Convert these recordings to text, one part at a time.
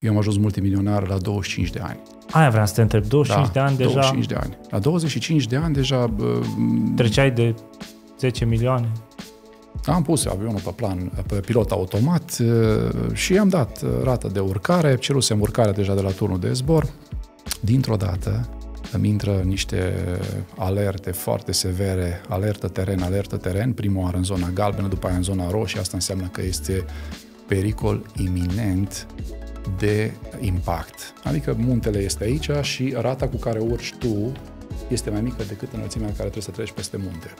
Eu am ajuns multimilionar la 25 de ani. Aia vreau să te întreb, 25 da, de ani 25 deja... 25 de ani. La 25 de ani deja... Uh, Treceai de 10 milioane? Am pus avionul pe plan, pe pilot automat uh, și am dat uh, rată de urcare, cerusem urcarea deja de la turnul de zbor. Dintr-o dată îmi intră niște alerte foarte severe, alertă teren, alertă teren, prima oară în zona galbenă, după aia în zona roșie, asta înseamnă că este pericol iminent de impact. Adică muntele este aici și rata cu care urci tu este mai mică decât înălțimea care trebuie să treci peste munte.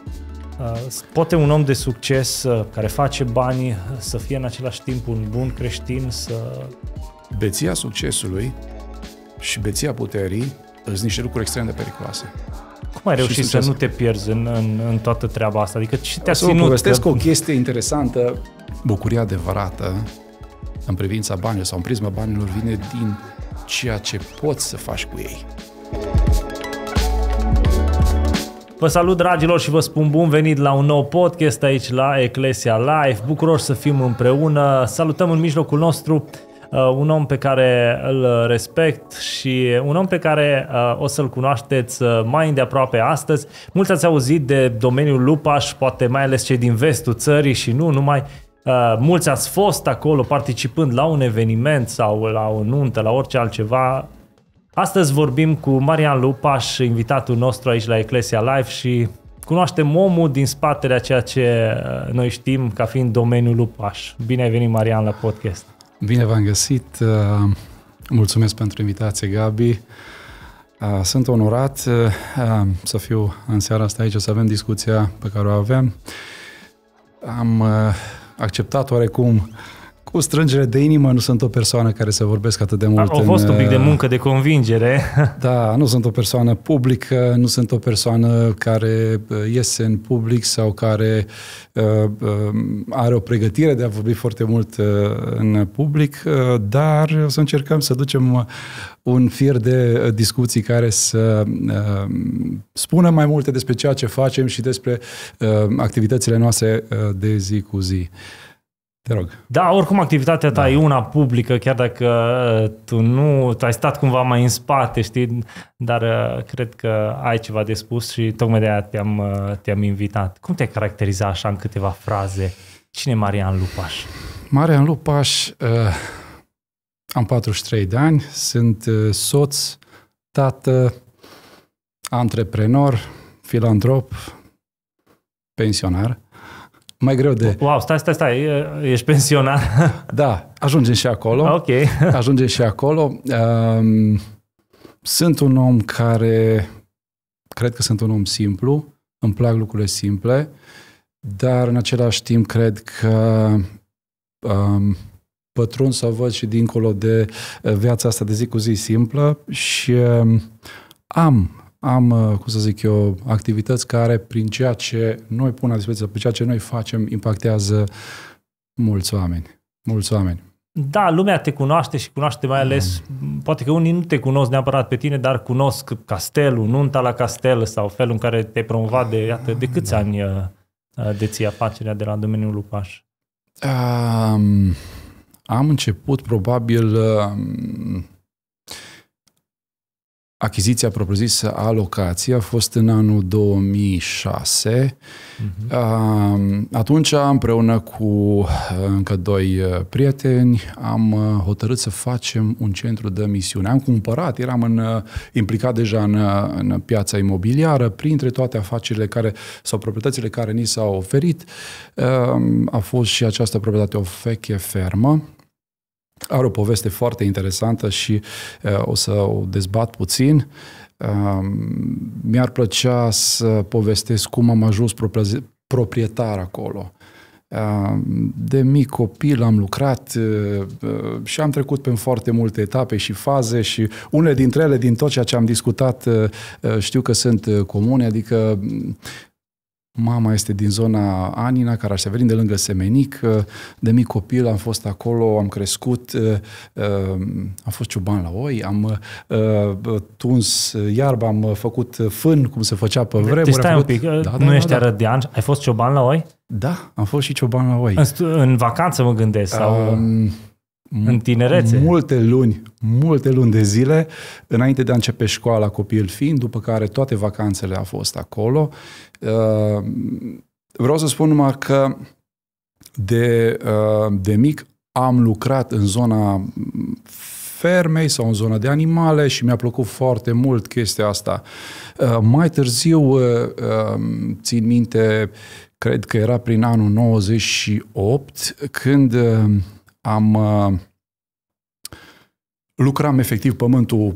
Uh, poate un om de succes uh, care face bani uh, să fie în același timp un bun creștin, să... Beția succesului și beția puterii sunt niște lucruri extrem de periculoase. Cum ai reușit să nu te pierzi în, în, în toată treaba asta? Adică ce te-a ținut? Să povestesc că... o chestie interesantă. Bucuria adevărată în privința banilor sau în prisma banilor vine din ceea ce poți să faci cu ei. Vă salut dragilor și vă spun bun venit la un nou podcast aici la Eclesia Live. Bucuroși să fim împreună. Salutăm în mijlocul nostru uh, un om pe care îl respect și un om pe care uh, o să-l cunoașteți uh, mai îndeaproape astăzi. Mulți ați auzit de domeniul Lupaș, poate mai ales cei din vestul țării și nu numai, Uh, mulți ați fost acolo participând la un eveniment sau la o nuntă, la orice altceva. Astăzi vorbim cu Marian Lupaș, invitatul nostru aici la Eclesia Live și cunoaștem omul din spatele a ceea ce uh, noi știm ca fiind domeniul Lupaș. Bine ai venit, Marian, la podcast! Bine v-am găsit! Uh, mulțumesc pentru invitație, Gabi! Sunt onorat să fiu în seara asta aici, să avem discuția pe care o avem. Am acceptat oarecum cu strângere de inimă nu sunt o persoană care să vorbesc atât de mult. A fost în, un pic de uh, muncă de convingere. Da, nu sunt o persoană publică, nu sunt o persoană care uh, iese în public sau care uh, uh, are o pregătire de a vorbi foarte mult uh, în public, uh, dar o să încercăm să ducem uh, un fir de discuții care să uh, spună mai multe despre ceea ce facem și despre uh, activitățile noastre uh, de zi cu zi. Uh, te rog. Da, oricum activitatea ta da. e una publică, chiar dacă uh, tu nu, tu ai stat cumva mai în spate, știi, dar uh, cred că ai ceva de spus și tocmai de aia te-am, uh, te-am invitat. Cum te caracteriza așa în câteva fraze? Cine e Marian Lupaș? Marian Lupaș, uh, am 43 de ani, sunt soț, tată, antreprenor, filantrop, pensionar – mai greu de... Wow, stai, stai, stai, ești pensionar? da, ajungem și acolo. Ok. ajungem și acolo. Sunt un om care, cred că sunt un om simplu, îmi plac lucrurile simple, dar în același timp cred că um, să văd și dincolo de uh, viața asta de zi cu zi simplă și um, am am, uh, cum să zic eu, activități care, prin ceea ce noi punem la dispoziție, prin ceea ce noi facem, impactează mulți oameni. Mulți oameni. Da, lumea te cunoaște și cunoaște mai ales, mm. poate că unii nu te cunosc neapărat pe tine, dar cunosc castelul, nunta la castel sau felul în care te-ai promovat de, iată, de câți da. ani uh, uh, deții afacerea de la domeniul Lupaș? Um, am început probabil um, achiziția propriu-zisă a locației a fost în anul 2006. Uh-huh. Mhm. Atunci, împreună cu uh, încă doi uh, prieteni, am uh, hotărât să facem un centru de misiune. Am cumpărat, eram în, implicat deja în, în piața imobiliară, printre toate afacerile care sau proprietățile care ni s-au oferit, a fost și această proprietate o feche fermă, are o poveste foarte interesantă și uh, o să o dezbat puțin. Uh, mi-ar plăcea să povestesc cum am ajuns proprietar acolo. Uh, de mic copil am lucrat uh, uh, și am trecut prin foarte multe etape și faze și unele dintre ele, din tot ceea ce am discutat, uh, uh, știu că sunt comune, adică Mama este din zona Anina, care Carașaverin, de lângă Semenic. De mic copil am fost acolo, am crescut, uh, uh, am fost ciuban la oi, am uh, tuns iarba, am făcut fân, cum se făcea pe vremuri. Deci stai făcut... un pic, da, nu da, ești da. da. arădean, ai fost ciuban la oi? Da, am fost și cioban la oi. În, în vacanță mă gândesc? Sau... Um, în tinerețe. Multe luni, multe luni de zile, înainte de a începe școala copil fiind, după care toate vacanțele a fost acolo. Uh, vreau să spun numai că de, uh, de mic am lucrat în zona fermei sau în zona de animale și mi-a plăcut foarte mult chestia asta. Uh, mai târziu um, țin minte, cred că era prin anul 98, când am uh, lucram efectiv pământul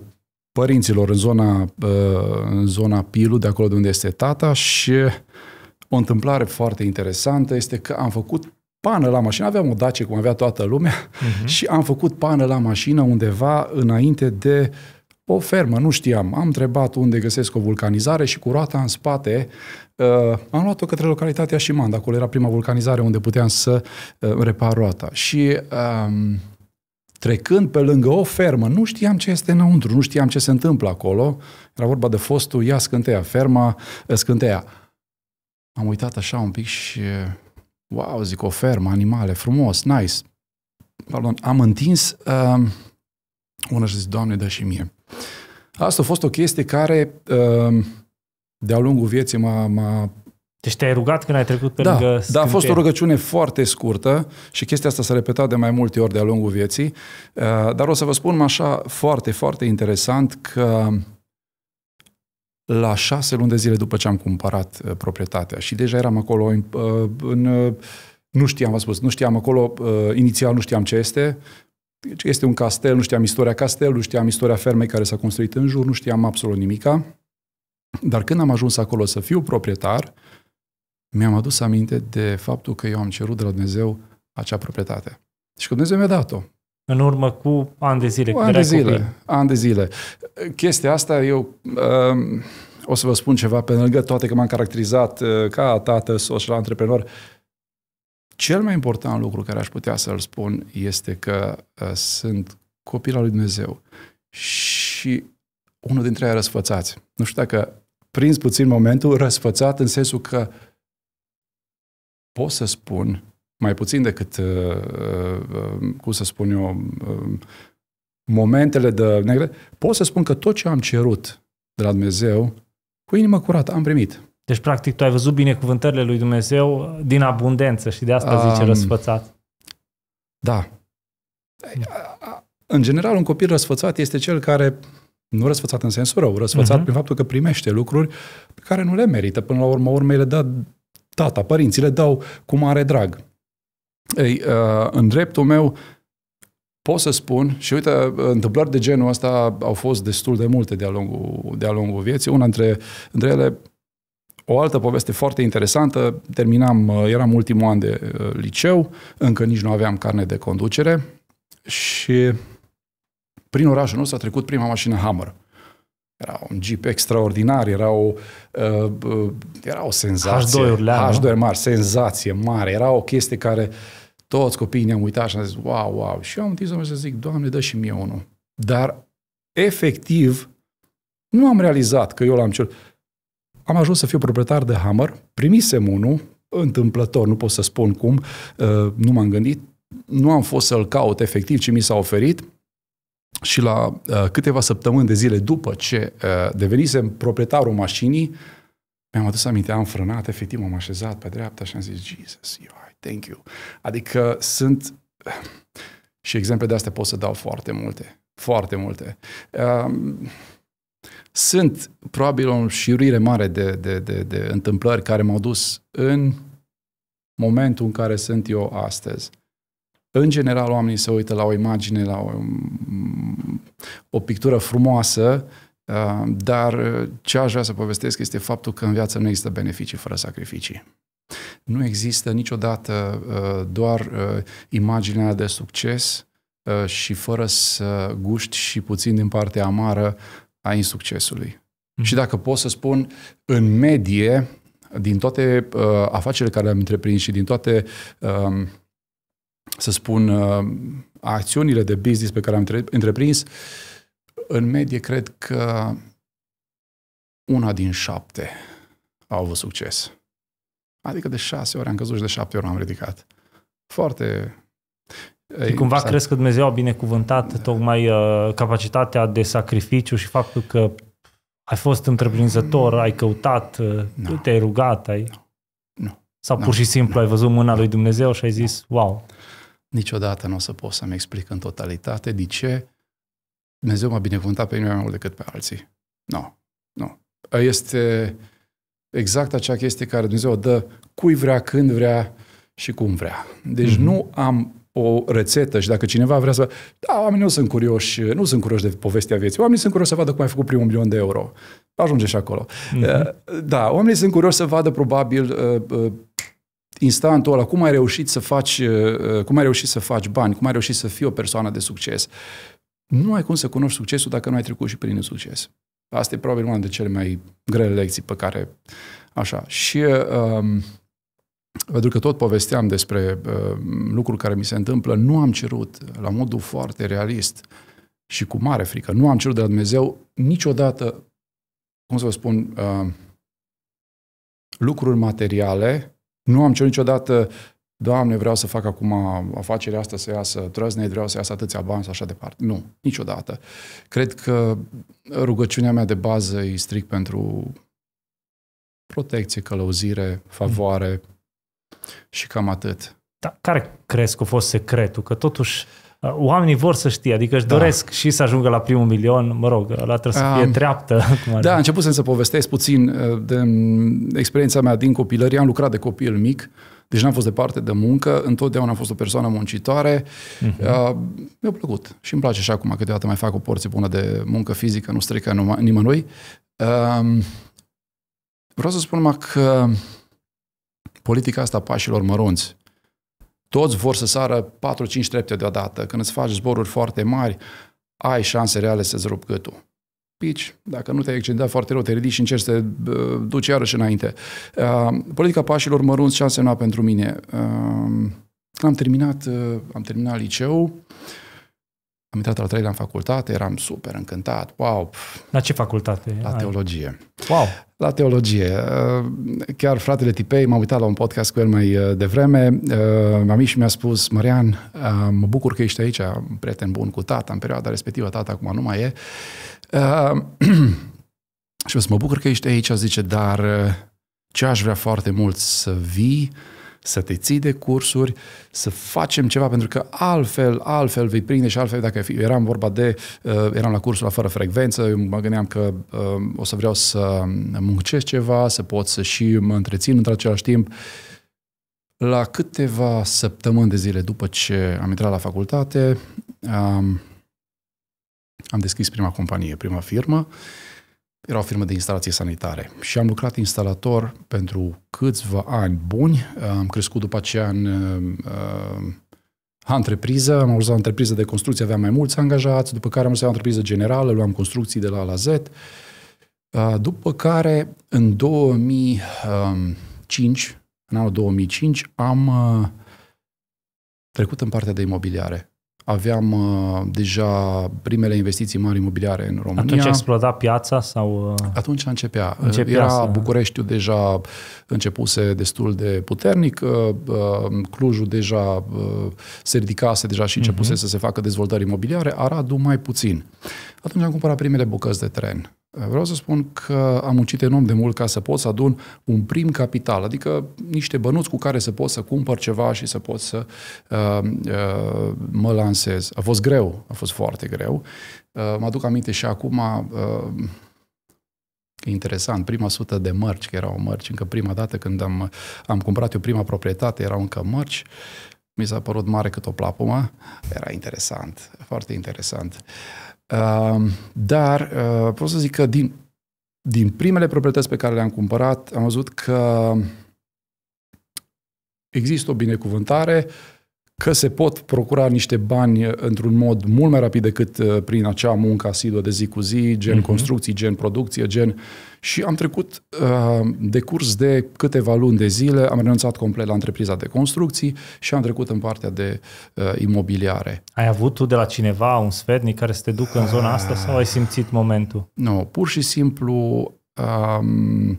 părinților în zona, uh, în zona Pilu, de acolo de unde este tata și o întâmplare foarte interesantă este că am făcut pană la mașină, aveam o dace cum avea toată lumea uh-huh. și am făcut pană la mașină undeva înainte de uh, o fermă, nu știam. Am întrebat unde găsesc o vulcanizare și cu roata în spate uh, am luat-o către localitatea Șimand. Acolo era prima vulcanizare unde puteam să uh, repar roata. Și uh, trecând pe lângă o fermă, nu știam ce este înăuntru, nu știam ce se întâmplă acolo. Era vorba de fostul Ia Scânteia, ferma uh, Scânteia. Am uitat așa un pic și uh, wow, zic o fermă, animale, frumos, nice. Pardon, am întins uh, una și zis, Doamne, dă și mie. Asta a fost o chestie care ehm, de-a lungul vieții m-a, m-a deci te-ai rugat când ai trecut pe da, lângă scânte. Da, a fost o rugăciune foarte scurtă și chestia asta s-a repetat de mai multe ori de-a lungul vieții, eh, dar o să vă spun așa foarte, foarte interesant că la șase luni de zile după ce am cumpărat eh, proprietatea și deja eram acolo eh, în, în nu știam, am spus, nu știam acolo, inițial nu știam ce este, deci este un castel, nu știam istoria castelului, nu știam istoria fermei care s-a construit în jur, nu știam absolut nimica. Dar când am ajuns acolo să fiu proprietar, mi-am adus aminte de faptul că eu am cerut de la Dumnezeu acea proprietate. Și că Dumnezeu mi-a dat-o. În urmă cu ani de zile. Cu ani de zile, copii. ani de zile. Chestia asta, eu Uh, o să vă spun ceva, pe lângă toate că m-am caracterizat uh, ca tată, soț și antreprenor, uh, cel mai important lucru care aș putea să-l spun este că uh, sunt copil al lui Dumnezeu și unul dintre ei răsfățați. Nu știu dacă prins puțin momentul, răsfățat în sensul că pot să spun mai puțin decât, uh, uh, cum să spun eu, um, momentele de negre, pot să spun că tot ce am cerut de la Dumnezeu, cu inimă curată, am primit. Deci, practic, tu ai văzut binecuvântările lui Dumnezeu din abundență și de asta um, răsfățat. Da. da. În general, un copil răsfățat este cel care, nu răsfățat în sensul rău, răsfățat uh-huh. prin faptul că primește lucruri pe care nu le merită. Până la urmă, urmei le dă tata, părinții le dau cu mare drag. Ei, uh, în dreptul meu, pot să spun, și uite, întâmplări de genul ăsta au fost destul de multe de-a lungul, de-a lungul vieții. Una dintre, dintre ele o altă poveste foarte interesantă, terminam, uh, eram ultimul an de uh, liceu, încă nici nu aveam carne de conducere și prin orașul nostru a trecut prima mașină Hammer. Era un Jeep extraordinar, era o, uh, uh era o senzație. h 2 H2 mari, senzație mare. Era o chestie care toți copiii ne-am uitat și am zis, wow, wow. Și eu am întins să zic, Doamne, dă și mie unul. Dar, efectiv, nu am realizat că eu l-am cerut am ajuns să fiu proprietar de Hammer, primisem unul, întâmplător, nu pot să spun cum, uh, nu m-am gândit, nu am fost să-l caut efectiv ce mi s-a oferit și la uh, câteva săptămâni de zile după ce uh, devenisem proprietarul mașinii, mi-am adus aminte, am frânat, efectiv m-am așezat pe dreapta și am zis, Jesus, are, thank you. Adică sunt, și exemple de astea pot să dau foarte multe, foarte multe. Uh, sunt probabil o șiruire mare de, de, de, de întâmplări care m-au dus în momentul în care sunt eu astăzi. În general, oamenii se uită la o imagine, la o, o pictură frumoasă, uh, dar ce aș vrea să povestesc este faptul că în viață nu există beneficii fără sacrificii. Nu există niciodată uh, doar uh, imaginea de succes și fără să guști și puțin din partea amară a insuccesului. Mm. Mm-hmm. Și dacă pot să spun, în medie, din toate uh, afacerile care le-am întreprins și din toate, uh, să spun, uh, acțiunile de business pe care am întreprins, în medie cred că una din șapte a avut succes. Adică de șase ori am căzut și de șapte ori am ridicat. Foarte și cumva exact. crezi că Dumnezeu a binecuvântat tocmai uh, capacitatea de sacrificiu și faptul că ai fost întreprinzător, ai căutat, uh, no. te-ai rugat, ai... No. No. Sau no. pur și simplu no. ai văzut mâna lui Dumnezeu și ai zis, no. wow. Niciodată nu o să pot să-mi explic în totalitate de ce Dumnezeu m-a binecuvântat pe mine mai mult decât pe alții. Nu, no. nu. No. Este exact acea chestie care Dumnezeu o dă cui vrea, când vrea și cum vrea. Deci mm-hmm. nu am o rețetă și dacă cineva vrea să... Da, oamenii nu sunt curioși, nu sunt curioși de povestea vieții. Oamenii sunt curioși să vadă cum ai făcut primul milion de euro. Ajunge și acolo. Uh-huh. Da, oamenii sunt curioși să vadă probabil eh, eh, instantul ăla, cum ai reușit să faci, cum ai reușit să faci bani, cum ai reușit să fii o persoană de succes. Nu ai cum să cunoști succesul dacă nu ai trecut și prin succes. Asta e probabil una dintre cele mai grele lecții pe care... Așa. Și... Uh, pentru că tot povesteam despre uh, lucruri care mi se întâmplă, nu am cerut, la modul foarte realist și cu mare frică, nu am cerut de la Dumnezeu niciodată, cum să vă spun, uh, lucruri materiale, nu am cerut niciodată, Doamne, vreau să fac acum afacerea asta să iasă, trăznei, vreau să iasă atâția bani sau așa departe. Nu, niciodată. Cred că rugăciunea mea de bază e strict pentru protecție, călăuzire, favoare, mm și cam atât. Da, care crezi că a fost secretul? Că totuși uh, oamenii vor să știe, adică își da. doresc și să ajungă la primul milion, mă rog, la trebuie să fie um, treaptă. Cum da, am început să povestesc puțin uh, de mm, experiența mea din copilărie. Am lucrat de copil mic, deci n-am fost departe de muncă, întotdeauna am fost o persoană muncitoare. Uh-huh. Mi-a plăcut și îmi place și acum câteodată mai fac o porție bună de muncă fizică, nu strică nimănui. Um, vreau să spun numai că politica asta pașilor mărunți. Toți vor să sară 4-5 trepte deodată. Când îți faci zboruri foarte mari, ai șanse reale să-ți rup gâtul. Pici, dacă nu te-ai excedat foarte rău, te ridici și încerci să te uh, duci iarăși înainte. Uh, politica pașilor mărunți ce a însemnat pentru mine? Uh, am terminat, am terminat liceu, am intrat al treilea în facultate, eram super încântat, wow! La ce facultate? La teologie. Wow! la teologie. Uh, chiar fratele Tipei, m a uitat la un podcast cu el mai uh, devreme, uh, m-a mis și mi-a spus, Marian, mă bucur că ești aici, un prieten bun cu tata în perioada respectivă, tata acum nu mai e. și mă bucur că ești aici, zice, dar ce aș vrea foarte mult să vii să te ții de cursuri, să facem ceva, pentru că altfel, altfel vei prinde și altfel, dacă eram vorba de, uh, eram la cursul la fără frecvență, eu mă gândeam că uh, o să vreau să muncesc ceva, să pot să și mă întrețin într-același timp. La câteva săptămâni de zile după ce am intrat la facultate, am deschis prima companie, prima firmă, era o firmă de instalații sanitare și am lucrat instalator pentru câțiva ani buni. Am crescut după aceea în uh, uh, antrepriză, am ajuns la antrepriză de construcție, aveam mai mulți angajați, după care am ajuns la antrepriză generală, luam construcții de la A la Z. Uh, după care, în 2005, um, în anul 2005, am uh, trecut în partea de imobiliare aveam uh, deja primele investiții mari imobiliare în România. Atunci exploda piața sau... Uh, Atunci începea. începea Era să... Bucureștiul deja începuse destul de puternic, uh, uh Clujul deja uh, se ridicase deja și începuse uh-huh. să se facă dezvoltări imobiliare, Aradul mai puțin. Atunci am cumpărat primele bucăți de teren. Vreau să spun că am muncit enorm de mult ca să pot să adun un prim capital, adică niște bănuți cu care să pot să cumpăr ceva și să pot să uh, uh, mă lansez. A fost greu, a fost foarte greu. Uh, mă aduc aminte și acum, uh, interesant, prima sută de mărci, că erau mărci, încă prima dată când am, am cumpărat eu prima proprietate, erau încă mărci, mi s-a părut mare cât o plapumă, era interesant, foarte interesant. Uh, Ehm, dar uh, pot să zic că din, din primele proprietăți pe care le-am cumpărat, am văzut că există o binecuvântare uh, că se pot procura niște bani uh, într-un mod mult mai rapid decât uh, prin acea muncă asiduă de zi cu zi, gen uh-huh. construcții, gen producție, gen... Și am trecut uh, de curs de câteva luni de zile, am renunțat complet la întrepriza de construcții și am trecut în partea de imobiliare. Ai avut tu de la cineva un sfetnic care să te ducă în zona asta sau ai simțit momentul? Nu, pur și simplu... Um,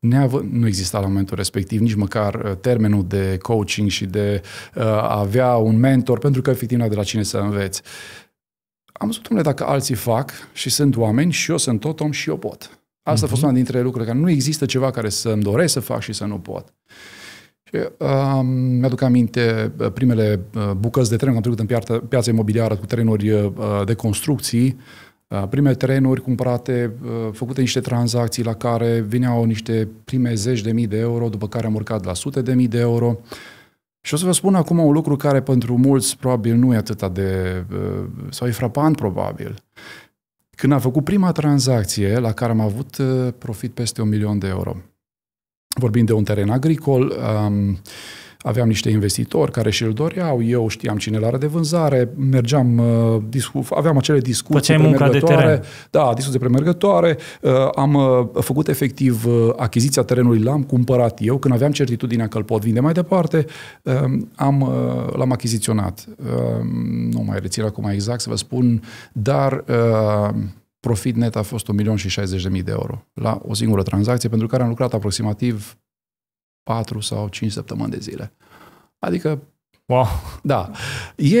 neavând, nu exista la momentul respectiv nici măcar uh, termenul de coaching și de uh, a avea un mentor, pentru că efectiv nu de la cine să înveți. Am zis, domnule, dacă alții fac și sunt oameni și eu sunt tot om și eu pot. Asta uh-huh. a fost mhm. una dintre lucrurile care nu există ceva care să-mi doresc să fac și să nu pot. Și, uh, mi-aduc aminte uh, primele uh, bucăți de teren, am trecut în piața, imobiliară cu terenuri uh, de construcții, uh, Uh, prime terenuri cumpărate, uh, făcute niște tranzacții la care veneau niște prime zeci de mii de euro, după care am urcat la sute de mii de euro. Și o să vă spun acum un lucru care pentru mulți probabil nu e atât de... Uh, sau e frapant probabil. Când am făcut prima tranzacție la care am avut profit peste un milion de euro, vorbim de un teren agricol, um, aveam niște investitori care și-l doreau, eu știam cine l are de vânzare, mergeam, uh, aveam acele discuții Făceai premergătoare. Da, discuții premergătoare. Uh, am uh, făcut efectiv achiziția terenului, l-am cumpărat eu, când aveam certitudinea că îl pot vinde mai departe, um, am, l-am achiziționat. Um, nu mai rețin acum exact să vă spun, dar profit net a fost 1.060.000 de euro la o singură tranzacție pentru care am lucrat aproximativ 4 sau 5 săptămâni de zile. Adică, wow. da, e,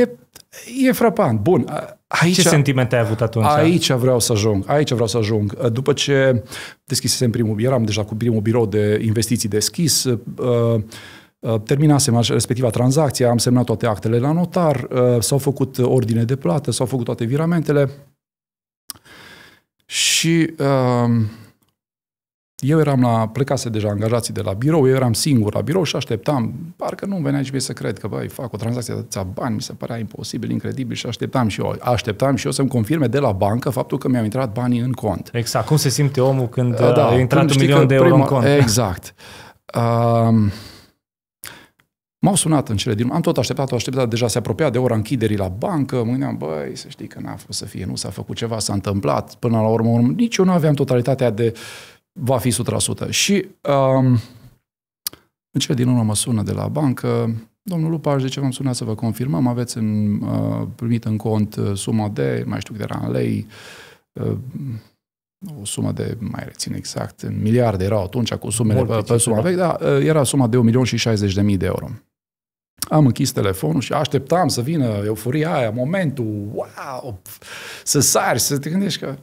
e frapant. Bun, aici, Ce sentimente ai avut atunci? Aici vreau să ajung, aici vreau să ajung. După ce deschisem primul, eram deja cu primul birou de investiții deschis, uh, uh, terminasem respectiva tranzacție, am semnat toate actele la notar, uh, s-au făcut ordine de plată, s-au făcut toate viramentele și uh, eu eram la, plecase deja angajații de la birou, eu eram singur la birou și așteptam, parcă nu venea și mie să cred că, băi, fac o tranzacție de atâția bani, mi se părea imposibil, incredibil și așteptam și eu, așteptam și eu să-mi confirme de la bancă faptul că mi-au intrat banii în cont. Exact, cum se simte omul când da, da a intrat un milion de euro prima, în cont? Exact. Um, M-au sunat în cele din urmă, am tot așteptat, o așteptat, deja se apropia de ora închiderii la bancă, mă gândeam, băi, să știi că n-a fost să fie, nu s-a făcut ceva, s-a întâmplat, până la urmă, nici eu nu aveam totalitatea de va fi 100%. Și uh, în cele din urmă mă sună de la bancă, domnul Lupaș, de ce v-am sunat să vă confirmăm, aveți în, uh, primit în cont uh, suma de, mai știu cât era în lei, uh, o sumă de, mai rețin exact, în miliarde erau atunci cu sumele pe, pe suma da. vechi, dar uh, era suma de 1.060.000 milion și de mii de euro. Am închis telefonul și așteptam să vină euforia aia, momentul, wow, să sari, să te gândești că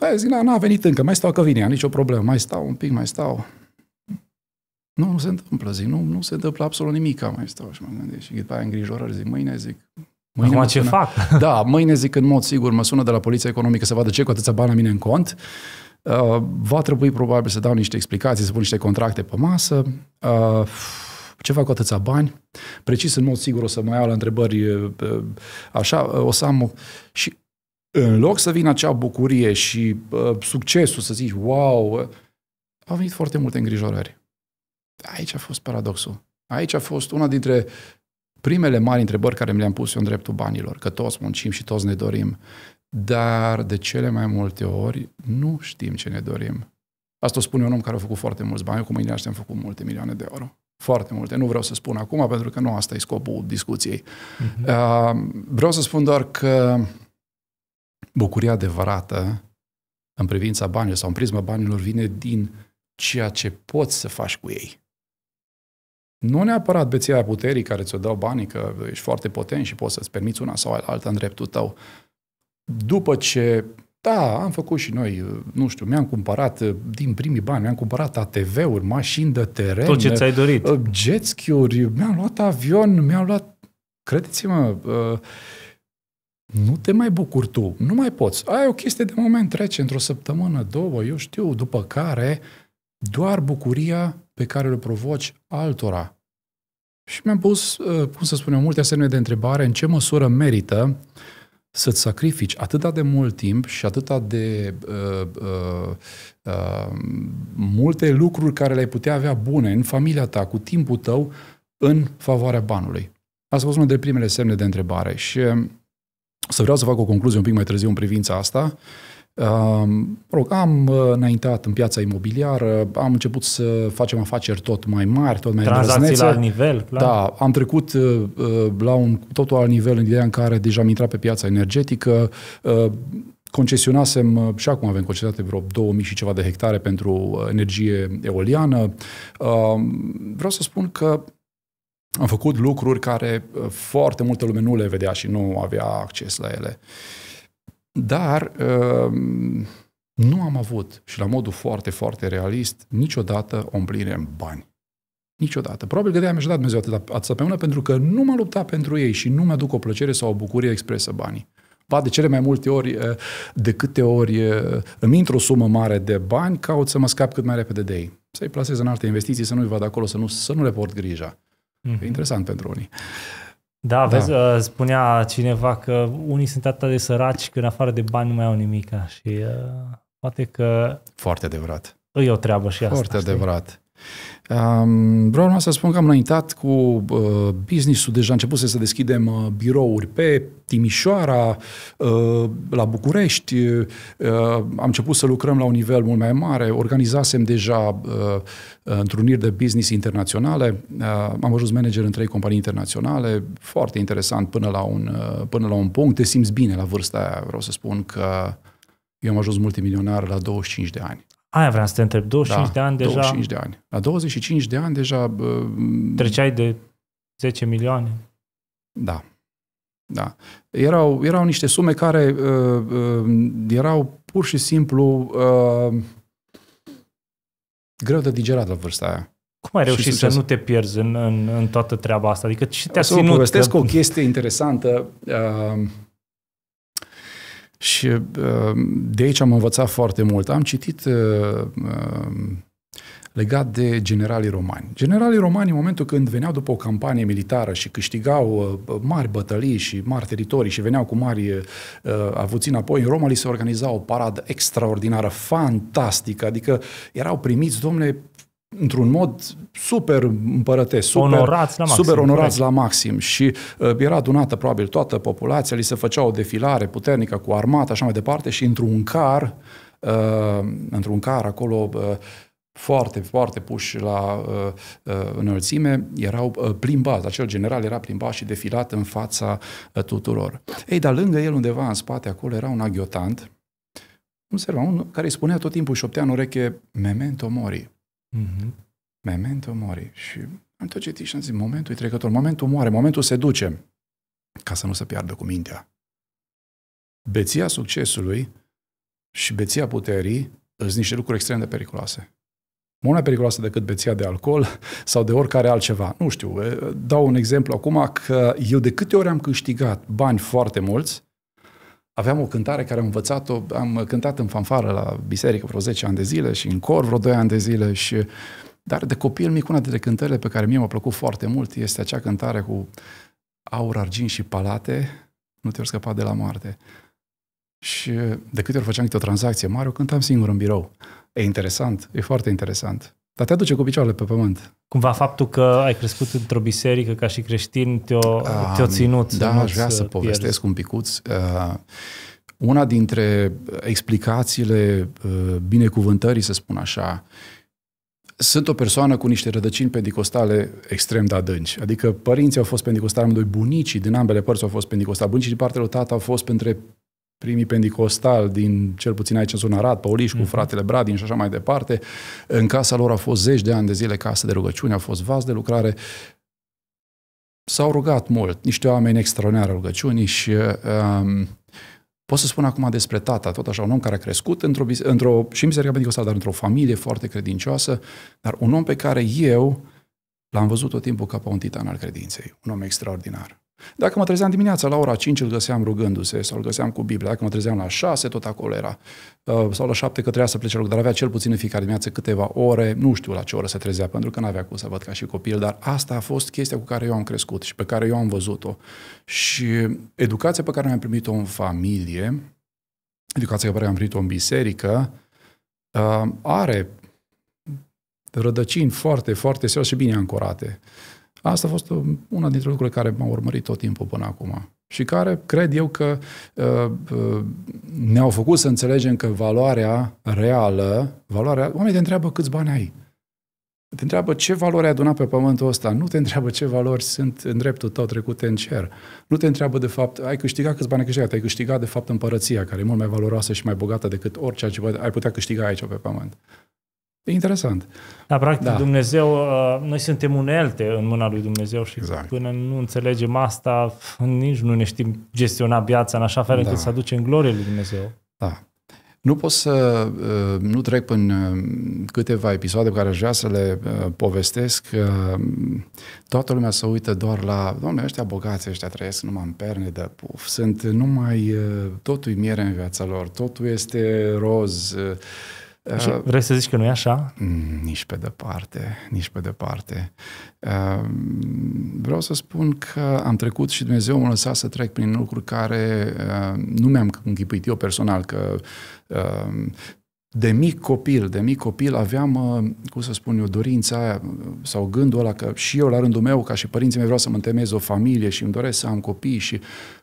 Păi zic, n-a, venit încă, mai stau că vine, nicio problemă, mai stau un pic, mai stau. Nu, nu se întâmplă, zic, nu, nu se întâmplă absolut nimic, mai stau și mă gândesc. Și după aia îngrijorări, zic, mâine, zic, Mâine Acum ce sună, fac? Da, mâine zic în mod sigur, mă sună de la Poliția Economică să vadă ce cu atâția bani la mine în cont. Uh, va trebui probabil să dau niște explicații, să pun niște contracte pe masă. Uh, ce fac cu atâția bani? Precis, în mod sigur, o să mă iau la întrebări uh, uh așa, uh, o să am... O... Și în loc să vină acea bucurie și uh, succesul, să zici, wow, au venit foarte multe îngrijorări. Aici a fost paradoxul. Aici a fost una dintre primele mari întrebări care mi le-am pus eu în dreptul banilor, că toți muncim și toți ne dorim, dar de cele mai multe ori nu știm ce ne dorim. Asta o spune un om care a făcut foarte mulți bani, eu cu mâine am făcut multe milioane de euro. Foarte multe. Nu vreau să spun acum, pentru că nu asta e scopul discuției. Uh-huh. Uh, vreau să spun doar că bucuria adevărată în privința banilor sau în prisma banilor vine din ceea ce poți să faci cu ei. Nu neapărat beția puterii care ți-o dau banii, că ești foarte potent și poți să-ți permiți una sau alta în dreptul tău. După ce, da, am făcut și noi, nu știu, mi-am cumpărat din primii bani, mi-am cumpărat ATV-uri, mașini de teren. Tot ce ți-ai dorit. Jet ski-uri, mi-am luat avion, mi-am luat... Credeți-mă, uh, nu te mai bucuri tu, nu mai poți. Ai o chestie de moment, trece într-o săptămână, două, eu știu, după care doar bucuria pe care o provoci altora. Și mi-am pus, uh, cum să spunem, multe semne de întrebare în ce măsură merită să-ți sacrifici atâta de mult timp și atâta de uh, uh, uh, multe lucruri care le-ai putea avea bune în familia ta, cu timpul tău, în favoarea banului. Asta a fost unul dintre primele semne de întrebare și um, să vreau să fac o concluzie un pic mai târziu în privința asta. Rog, am uh, înaintat în piața imobiliară, am început să facem afaceri tot mai mari, tot mai Tranzacții la alt nivel, clar. Da, am trecut uh, uh, la un totul alt nivel în ideea în care deja am intrat pe piața energetică, concesionasem și acum avem concesionate vreo 2000 și ceva de hectare pentru energie eoliană. Vreau să spun că am făcut lucruri care uh, foarte multă lume nu le vedea și nu avea acces la ele. Dar uh, nu am avut, și la modul foarte, foarte realist, niciodată o împlinire în bani. Niciodată. Probabil că de-aia mi-a dat Dumnezeu atâta, pe mână, pentru că nu m-a luptat pentru ei și nu mi-aduc o plăcere sau o bucurie expresă banii. Ba, de cele mai multe ori, uh, de câte ori îmi intru o sumă mare de bani, caut să mă scap cât mai repede de ei. Să-i plasez în alte investiții, să nu-i vad acolo, să nu, să nu le port grija. Mm-hmm. E mhm. interesant pentru unii. Da, da. vezi, uh, spunea cineva că unii sunt atât de săraci că în afară de bani nu mai au nimica și uh, poate că... Foarte adevărat. Îi o treabă și Foarte asta. Foarte adevărat. Știi? Um, vreau să spun că am înaintat cu uh, business-ul, deja început să deschidem uh, birouri pe Timișoara, uh, la București, uh, am început să lucrăm la un nivel mult mai mare, organizasem deja uh, întruniri de business internaționale, uh, am ajuns manager în trei companii internaționale, foarte interesant până la un, uh, până la un punct, te simți bine la vârsta aia, vreau să spun că eu am ajuns multimilionar la 25 de ani. Aia vreau să te întreb. 25 da, de ani deja... 25 de ani. La 25 de ani deja... Bă, Treceai de 10 milioane? Da. Da. Erau, erau niște sume care uh, uh, erau pur și simplu uh, greu de digerat la vârsta aia. Cum ai reușit să nu te pierzi în, în, în toată treaba asta? Adică ce te-a să ținut? Să povestesc o chestie interesantă. Uh, și uh, de aici am învățat foarte mult. Am citit uh, uh, legat de generalii romani. Generalii romani, în momentul când veneau după o campanie militară și câștigau mari bătălii și mari teritorii și veneau cu mari uh, avuți înapoi, în Roma li se organiza o paradă extraordinară, fantastică, adică erau primiți, domnule, într-un mod super împărătesc, super onorați la maxim, super onorați la maxim și uh, era adunată probabil toată populația, li se făcea o defilare puternică cu armată, așa mai departe și într-un car, uh, într-un car acolo uh, foarte, foarte puși la uh, uh, înălțime, erau uh, plimbați, acel general era plimbat și defilat în fața uh, tuturor. Ei, dar lângă el undeva în spate acolo era un aghiotant, un un, care îi spunea tot timpul, șoptea în ureche, memento mori, Mm-hmm. Memento mori. Și am tot citit și am zis, momentul e trecător, momentul moare, momentul se duce, ca să nu se piardă cu mintea. Beția succesului și beția puterii sunt niște lucruri extrem de periculoase. Mult mai periculoasă decât beția de alcool sau de oricare altceva. Nu știu, dau un exemplu acum că eu de câte ori am câștigat bani foarte mulți, aveam o cântare care am învățat-o, am cântat în fanfară la biserică vreo 10 ani de zile și în cor vreo 2 ani de zile și dar de copil mic, una dintre cântările pe care mie mi-a plăcut foarte mult este acea cântare cu aur, argint și palate, nu te-or scăpa de la moarte. Și de câte ori făceam câte o tranzacție mare, o cântam singur în birou. E interesant, e foarte interesant. Dar te aduce cu picioarele pe pământ. Cumva faptul că ai crescut într-o biserică ca și creștin te-o, te-o ținut. Da, aș vrea uh, să povestesc pierzi. un picuț. Uh, una dintre explicațiile uh, binecuvântării, să spun așa, sunt o persoană cu niște rădăcini pentecostale extrem de adânci. Adică părinții au fost pentecostali amândoi, bunicii din ambele părți au fost pentecostali, bunicii din partea lui tata au fost între primii pendicostal din, cel puțin aici în zona Rad, Pauliș, cu mm-hmm. fratele Bradin și așa mai departe. În casa lor a fost zeci de ani de zile casă de rugăciune, a fost vas de lucrare. S-au rugat mult, niște oameni extraordinari rugăciunii și um, pot să spun acum despre tata, tot așa, un om care a crescut într-o, într-o și în Biserica Pentecostală, dar într-o familie foarte credincioasă, dar un om pe care eu l-am văzut tot timpul ca pe un titan al credinței, un om extraordinar. Dacă mă trezeam dimineața la ora 5, îl găseam rugându-se sau îl găseam cu Biblia. Dacă mă trezeam la 6, tot acolo era. Uh, sau la 7, că trebuia să plece, loc. dar avea cel puțin în fiecare dimineață câteva ore. Nu știu la ce oră se trezea, pentru că n-avea cum să văd ca și copil, dar asta a fost chestia cu care eu am crescut și pe care eu am văzut-o. Și educația pe care am primit-o în familie, educația pe care am primit-o în biserică, uh, are rădăcini foarte, foarte serioase și bine ancorate. Asta a fost um, una dintre lucrurile care m-au urmărit tot timpul până acum și care cred eu că uh, uh, ne-au făcut să înțelegem că valoarea reală, valoarea, oamenii te întreabă câți bani ai. Te întreabă ce valoare ai adunat pe pământul ăsta, nu te întreabă ce valori sunt în dreptul tău trecute în cer. Nu te întreabă de fapt, ai câștigat câți bani ai câștigat, ai câștigat de fapt împărăția, care e mult mai valoroasă și mai bogată decât orice ai putea câștiga aici pe pământ. E interesant. Da, practic da. Dumnezeu, uh, noi suntem unelte în mâna lui Dumnezeu și exact. până nu înțelegem asta, nici nu ne știm gestiona viața în așa fel încât da. să aducem glorie lui Dumnezeu. Da. Nu pot să uh, nu trec până uh, câteva episoade pe care aș vrea să le povestesc. Toată lumea se uită doar la, doamne, ăștia bogați, ăștia trăiesc numai în perne de puf, sunt numai, totul e miere în viața lor, totul este roz, Uh, Vrei să zici că nu e așa? Mm, nici pe departe, nici pe departe. Uh, vreau să spun că am trecut și Dumnezeu m-a lăsat să trec prin lucruri care uh, nu mi-am închipuit eu personal, că uh, de mic copil, de mic copil aveam, cum să spun eu, dorința aia sau gândul ăla că și eu la rândul meu, ca și părinții mei, vreau să mă întemeiez o familie și îmi doresc să am copii și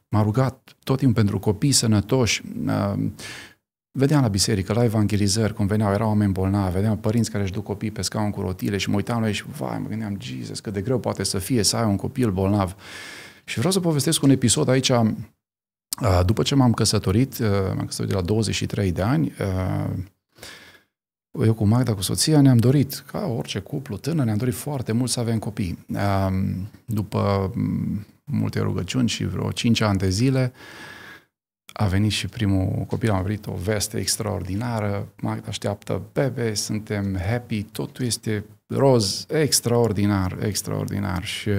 m-a rugat tot timpul pentru copii sănătoși. Uh, Vedeam la biserică, la evangelizări, cum veneau, erau oameni bolnavi, vedeam părinți care își duc copii pe scaun cu rotile și mă uitam la ei și, vai, mă gândeam, Jesus, cât de greu poate să fie să ai un copil bolnav. Și vreau să povestesc un episod aici, uh, după ce m-am căsătorit, uh, m-am căsătorit la 23 de ani, uh, eu cu Magda, cu soția, ne-am dorit, ca orice cuplu tânăr, ne-am dorit foarte mult să avem copii. Um, după mm, multe rugăciuni și vreo 5 ani de zile, a venit și primul copil, am venit o veste extraordinară, Magda așteaptă bebe, suntem happy, totul este roz, extraordinar, extraordinar și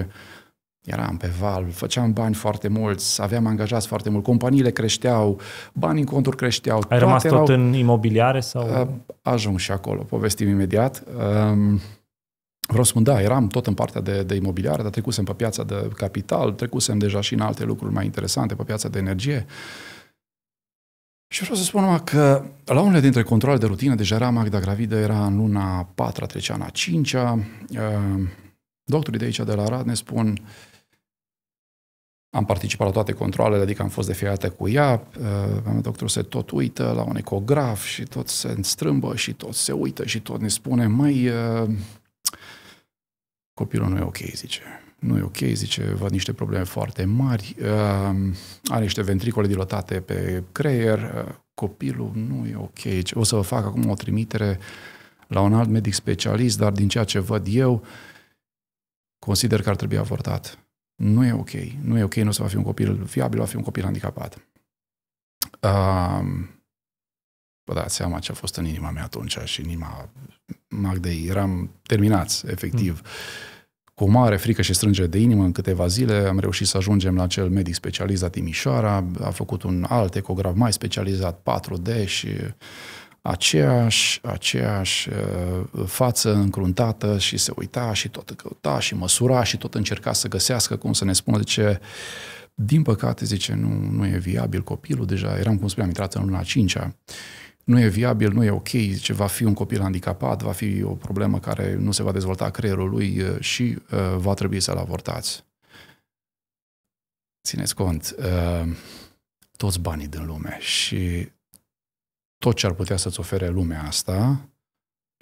eram pe val, făceam bani foarte mulți, aveam angajați foarte mult, companiile creșteau, banii în conturi creșteau. Ai rămas erau... tot în imobiliare? sau? Ajung și acolo, povestim imediat. Vreau să spun, da, eram tot în partea de, de imobiliare, dar trecusem pe piața de capital, trecusem deja și în alte lucruri mai interesante, pe piața de energie. Uh, și vreau să spun numai că la unele dintre controle de rutină, deja era Magda gravidă, era în luna 4 trecea în a 5 -a. Ehm, doctorii de aici, de la Arad, ne spun am participat la toate controlele, adică am fost de fiecare cu ea, ehm, doctorul se tot uită la un ecograf și tot se înstrâmbă și tot se uită și tot ne spune, măi, ehm, copilul nu e ok, zice nu e ok, zice, văd niște probleme foarte mari, uh, are niște ventricole dilatate pe creier, uh, copilul nu e ok. O să vă fac acum o trimitere la un alt medic specialist, dar din ceea ce văd eu, consider că ar trebui avortat. Nu e ok. Nu e ok, nu o să va fi un copil fiabil, va fi un copil handicapat. Uh, vă dați seama ce a fost în inima mea atunci și în inima Magdei. Eram terminați, efectiv. Mm. Cu o mare frică și strângere de inimă, în câteva zile am reușit să ajungem la cel medic specializat Timișoara, a făcut un alt ecograf mai specializat 4D și aceeași, aceeași uh, față încruntată și se uita și tot căuta și măsura și tot încerca să găsească cum să ne spună, ce din păcate, zice, nu, nu e viabil copilul, deja eram, cum spuneam, intrat în luna 5 -a nu e viabil, nu e ok, zice, va fi un copil handicapat, va fi o problemă care nu se va dezvolta creierul lui și uh, va trebui să-l avortați. Țineți cont, uh, toți banii din lume și tot ce ar putea să-ți ofere lumea asta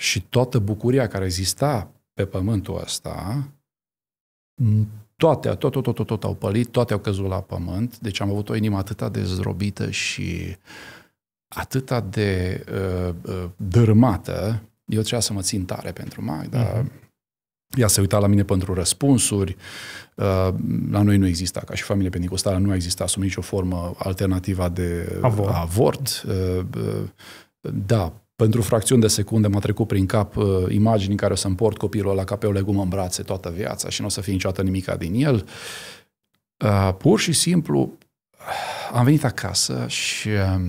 și toată bucuria care exista pe pământul ăsta, toate, tot, tot, tot, tot, tot au pălit, toate au căzut la pământ, deci am avut o inimă atâta de zdrobită și uh, atâta de uh, uh, dărâmată, eu trebuia să mă țin tare pentru Magda. Uh-huh. Ea se uita la mine pentru răspunsuri. Uh, la noi nu exista, ca și familie pentecostală, nu exista sub nicio formă alternativa de avort. avort. Uh, uh, da, pentru fracțiuni de secunde m-a trecut prin cap uh, imagini în care o să-mi port copilul ăla ca pe o legumă în brațe toată viața și nu o să fie niciodată nimica din el. Uh, pur și simplu am venit acasă și uh,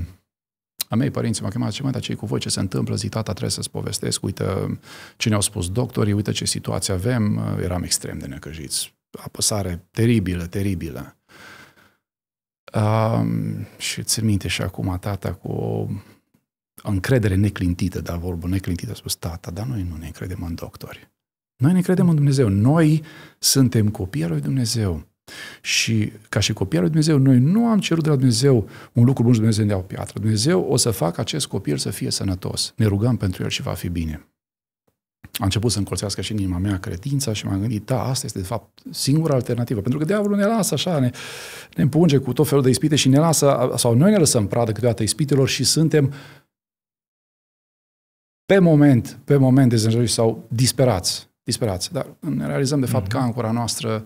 a mei părinți m-au chemat și mă, dar ce cu voi, ce se întâmplă? Zic, tata, trebuie să-ți povestesc, uite ce ne-au spus doctorii, uite ce situație avem, eram extrem de necăjiți. Apăsare teribilă, teribilă. Um, și țin minte și acum tata cu o încredere neclintită, dar vorbă neclintită, a spus, tata, dar noi nu ne încredem în doctori. Noi ne credem în Dumnezeu. Noi suntem copii al lui Dumnezeu. Și ca și copii al lui Dumnezeu, noi nu am cerut de la Dumnezeu un lucru bun și Dumnezeu ne dea o piatră. Dumnezeu o să facă acest copil să fie sănătos. Ne rugăm pentru el și va fi bine. A început să încolțească și în inima mea credința și m-am gândit, da, asta este de fapt singura alternativă. Pentru că diavolul ne lasă așa, ne, ne împunge cu tot felul de ispite și ne lasă, sau noi ne lăsăm pradă câteodată ispitelor și suntem pe moment, pe moment dezânjăriți sau disperați. Disperați. Dar ne realizăm de fapt mm-hmm. că ancora noastră uh,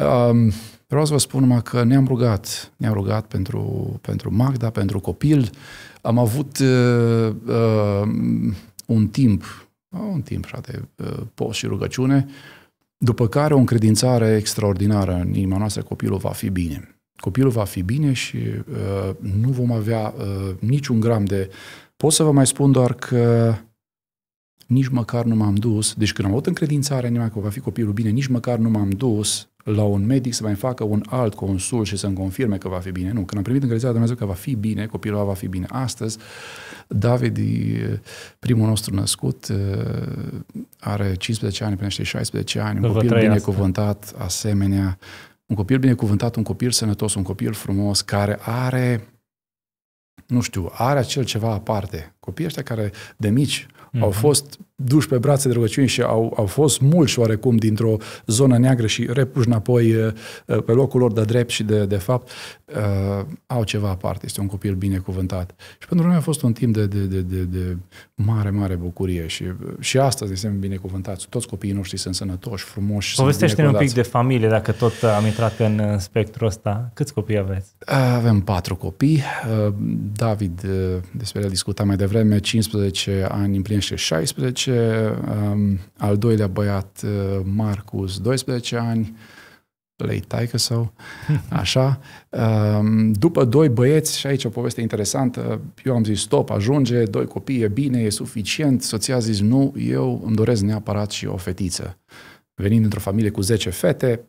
Um, vreau să vă spun numai că ne-am rugat, ne-am rugat pentru, pentru Magda, pentru copil. Am avut uh, uh un timp, uh, un timp, frate, uh, post și rugăciune, după care o încredințare extraordinară în inima noastră, copilul va fi bine. Copilul va fi bine și uh, nu vom avea uh, niciun gram de... Pot să vă mai spun doar că nici măcar nu m-am dus, deci când am avut încredințare în că va fi copilul bine, nici măcar nu m-am dus la un medic să mai facă un alt consult și să-mi confirme că va fi bine. Nu, când am primit încredințarea de Dumnezeu că va fi bine, copilul va fi bine. Astăzi, David, primul nostru născut, are 15 ani, primește 16 ani, un copil binecuvântat, asta. asemenea, un copil binecuvântat, un copil sănătos, un copil frumos, care are nu știu, are acel ceva aparte. Copiii ăștia care de mici mm-hmm. au fost duși pe brațe de rugăciuni și au, au fost mulți oarecum dintr-o zonă neagră și repuși înapoi eh, pe locul lor de drept și de, de fapt, uh, au ceva aparte. Este un copil binecuvântat. Și pentru noi a fost un timp de, de, de, de, de mare, mare bucurie și, și astăzi suntem binecuvântați. Toți copiii noștri sunt sănătoși, frumoși. Povestește-ne un pic de familie, dacă tot am intrat în spectrul ăsta. Câți copii aveți? Eh, avem patru copii. David, despre el discutam mai devreme, 15 ani împlinește 16, um, al doilea băiat, uh, Marcus, 12 ani, lei taică sau așa. Um, după doi băieți, și aici o poveste interesantă, eu am zis stop, ajunge, doi copii, e bine, e suficient, soția a zis nu, eu îmi doresc neapărat și o fetiță. Venind într-o familie cu 10 fete,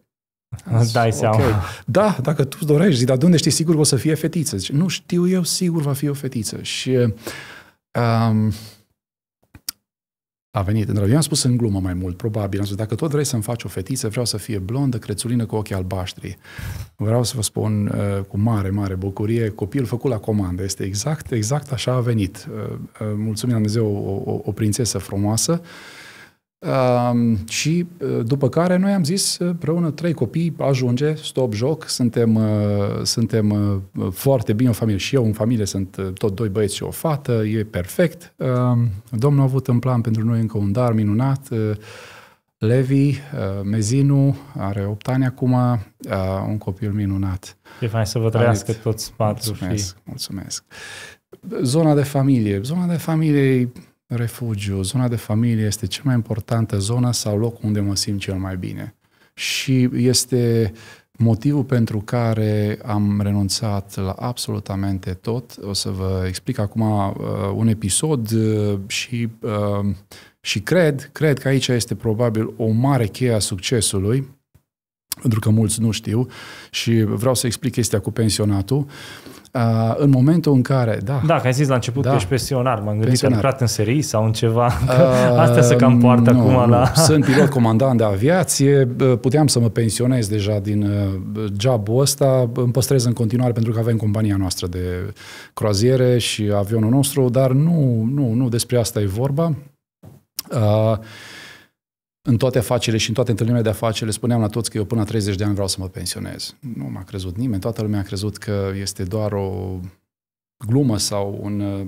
Îți dai seama. Okay. Da, dacă tu dorești, zic, dar de unde știi sigur că o să fie fetiță? Zice, nu știu eu, sigur va fi o fetiță. Și um, a venit Eu am spus în glumă mai mult, probabil. Am spus, dacă tot vrei să-mi faci o fetiță, vreau să fie blondă, crețulină cu ochii albaștri. Vreau să vă spun uh, cu mare, mare bucurie, copilul făcut la comandă. Este exact, exact așa a venit. Uh, uh, mulțumim Dumnezeu, o, o, o prințesă frumoasă. Uh, și uh, după care noi am zis uh, împreună trei copii, ajunge, stop joc, suntem, uh, suntem foarte bine în familie și eu în familie sunt tot doi băieți și o fată, e perfect. Domnul a avut în plan pentru noi încă un dar minunat. Levi, Mezinu, are 8 ani acum, un copil minunat. E fain să vă trăiască toți patru. Mulțumesc, și... mulțumesc. Zona de familie. Zona de familie refugiu, zona de familie este cea mai importantă zonă sau loc unde mă simt cel mai bine. Și este motivul pentru care am renunțat la absolutamente tot. O să vă explic acum uh, un episod uh, și, uh, și cred, cred că aici este probabil o mare cheie a succesului pentru că mulți nu știu și vreau să explic chestia cu pensionatul. Uh, în momentul în care, da... Da, că ai zis la început da, că ești pensionar, m-am gândit pensionar. că lucrat în serii sau în ceva, uh, astea se cam poartă uh, nu, acum da. la... Sunt pilot comandant de aviație, uh, puteam să mă pensionez deja din jobul ăsta, îmi păstrez în continuare pentru că avem compania noastră de croaziere și avionul nostru, dar nu, nu, nu despre asta e vorba. Uh, în toate afacerile și în toate întâlnirile de afaceri le spuneam la toți că eu până la 30 de ani vreau să mă pensionez. Nu m-a crezut nimeni, toată lumea a crezut că este doar o glumă sau un, uh,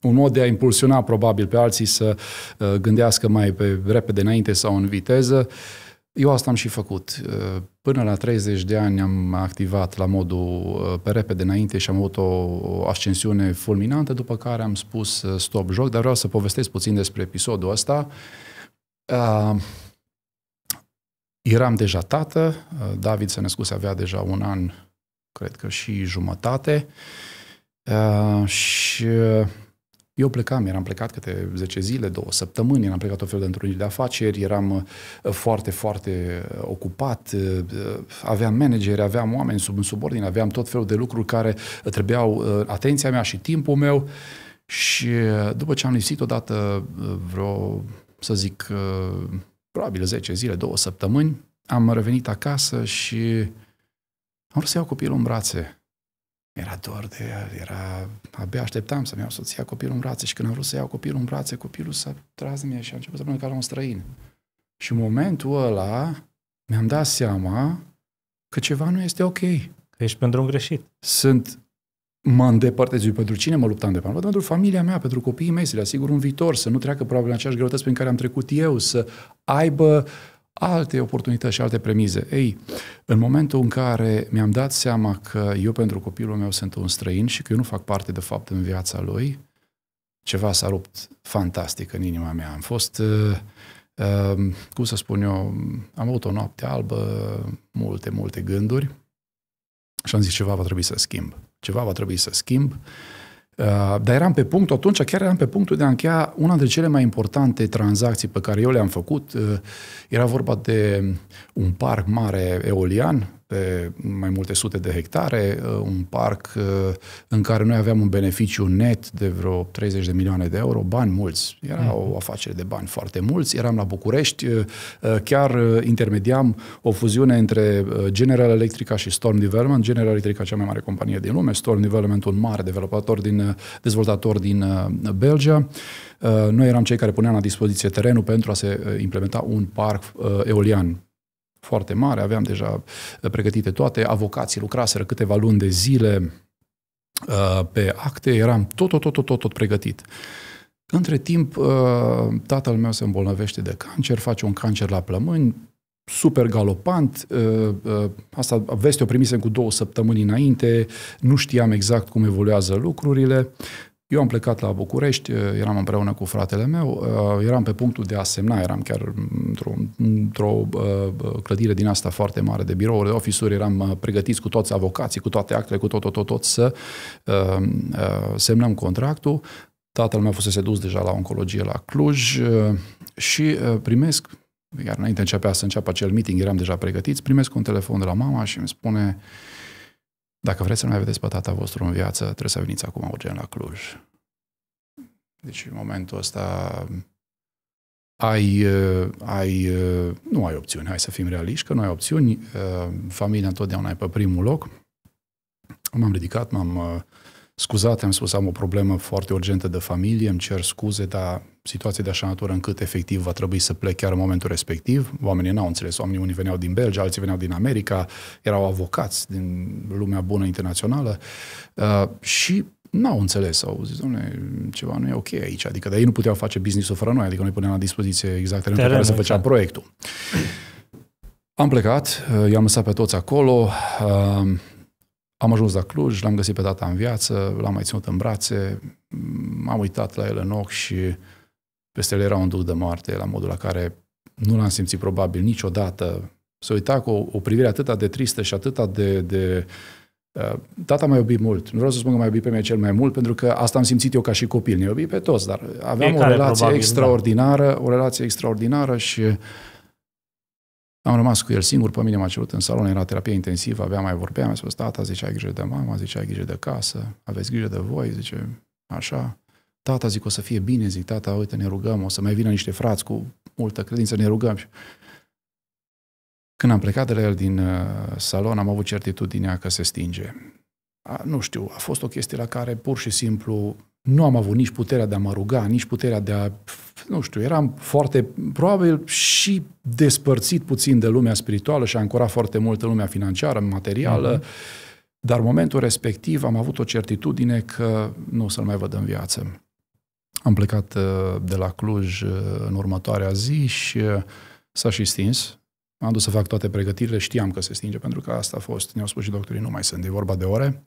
un mod de a impulsiona probabil pe alții să uh, gândească mai pe repede înainte sau în viteză. Eu asta am și făcut. Uh, până la 30 de ani am activat la modul pe repede înainte și am avut o ascensiune fulminantă, după care am spus stop joc, dar vreau să povestesc puțin despre episodul ăsta. Uh, eram deja tată, uh, David se născuse, avea deja un an, cred că și jumătate, uh, și uh, eu plecam, eram plecat câte 10 zile, două săptămâni, eram plecat o fel de întruniri de afaceri, eram uh, foarte, foarte uh, ocupat, aveam manageri, aveam oameni sub subordine, aveam tot felul de lucruri care trebuiau atenția mea și timpul meu și după ce am lipsit odată vreo să zic, uh, probabil 10 zile, 2 săptămâni, am revenit acasă și am vrut să iau copilul în brațe. Era dor de el, era... Abia așteptam să-mi iau soția copilul în brațe și când am vrut să iau copilul în brațe, copilul s-a tras de mine și a început să plângă ca la un străin. Și în momentul ăla mi-am dat seama că ceva nu este ok. Că ești pe drum greșit. Sunt mă îndepărtez eu pentru cine mă luptam de până pentru familia mea, pentru copiii mei, să le asigur un viitor, să nu treacă probabil în aceeași greutăți prin care am trecut eu, să aibă alte oportunități și alte premize. Ei, în momentul în care mi-am dat seama că eu pentru copilul meu sunt un străin și că eu nu fac parte de fapt în viața lui, ceva s-a rupt fantastic în inima mea. Am fost, uh, uh, cum să spun eu, am avut o noapte albă, multe, multe gânduri și am zis ceva va trebui să schimb ceva va trebui să schimb. Uh, dar eram pe punct, atunci chiar eram pe punctul de a încheia una dintre cele mai importante tranzacții pe care eu le-am făcut. Uh, era vorba de un parc mare eolian pe mai multe sute de hectare, uh, un parc uh, în care noi aveam un beneficiu net de vreo 30 de milioane de euro, bani mulți. Era mhm. o afacere de bani foarte mulți. Eram la București, uh, chiar intermediam o fuziune între General Electrica și Storm Development. General Electrica, cea mai mare companie din lume, Storm Development, un mare developator din, dezvoltator din Belgia. Noi eram cei care puneam la dispoziție terenul pentru a se implementa un parc eolian foarte mare, aveam deja uh, pregătite toate, avocații lucraseră câteva luni de zile uh, pe acte, eram tot, tot, tot, tot, tot, tot pregătit. Între timp, uh, tatăl meu se îmbolnăvește de cancer, face un cancer la plămâni, super galopant, asta veste o primisem cu două săptămâni înainte, nu știam exact cum evoluează lucrurile, eu am plecat la București, eh, eram împreună cu fratele meu, eh, eram pe punctul de a semna, eram chiar într-o, într eh, clădire din asta foarte mare de birouri, de ofisuri, eram pregătiți cu toți avocații, cu toate actele, cu tot, tot, tot, tot să semnăm contractul. Tatăl meu fusese dus deja la oncologie la Cluj și primesc, iar înainte începea să înceapă acel meeting, eram deja pregătiți, primesc un telefon de la mama și îmi spune dacă vreți să mai vedeți pe tata vostru în viață, trebuie să veniți acum urgent la Cluj. Deci în momentul ăsta ai, uh, ai, uh, nu ai opțiuni, hai să fim realiști, că nu ai opțiuni, uh, familia întotdeauna e pe primul loc. M-am ridicat, m-am Scuzate, am spus, am o problemă foarte urgentă de familie, îmi cer scuze, dar situație de așa natură încât efectiv va trebui să plec chiar în momentul respectiv. Oamenii n-au înțeles, oamenii unii veneau din Belgia, alții veneau din America, erau avocați din lumea bună internațională uh, și n-au înțeles, au zis, domne, ceva nu e ok aici, adică dar ei nu puteau face business-ul fără noi, adică noi puneam la dispoziție exact terenul pe care să făcea exact. proiectul. Am plecat, uh, i-am lăsat pe toți acolo, uh, am ajuns la Cluj, l-am găsit pe tata în viață, l-am mai ținut în brațe, m-am uitat la el în ochi și peste el era un duc de moarte, la modul la care nu l-am simțit probabil niciodată. Se uita cu o, o privire atât de tristă și atât de... de uh, Tata m-a iubit mult. Nu vreau să spun că m-a iubit pe mine cel mai mult, pentru că asta am simțit eu ca și copil. Ne iubit pe toți, dar aveam Fiecare o relație probabil, da. extraordinară, da. o relație extraordinară și uh, am rămas cu el singur, pe mine m-a cerut în salon, era terapie intensivă, avea mai vorbea. mi-a spus, tata, zice, ai grijă de mama, zice, ai grijă de casă, aveți grijă de voi, zice, așa. Tata, zic, o să fie bine, zic, tata, uite, ne rugăm, o să mai vină niște frați cu multă credință, ne rugăm. Când am plecat de la el din uh, salon, am avut certitudinea că se stinge. A, nu știu, a fost o chestie la care pur și simplu nu am avut nici puterea de a mă ruga, nici puterea de a nu știu, eram foarte, probabil și despărțit puțin de lumea spirituală și ancora foarte mult în lumea financiară, materială, uh-huh. dar în momentul respectiv am avut o certitudine că nu o să-l mai văd în viață. Am plecat uh, de la Cluj uh, în următoarea zi și uh, s-a și stins. am dus să fac toate pregătirile, știam că se stinge, pentru că asta a fost, ne-au spus și doctorii, nu mai sunt, e vorba de ore.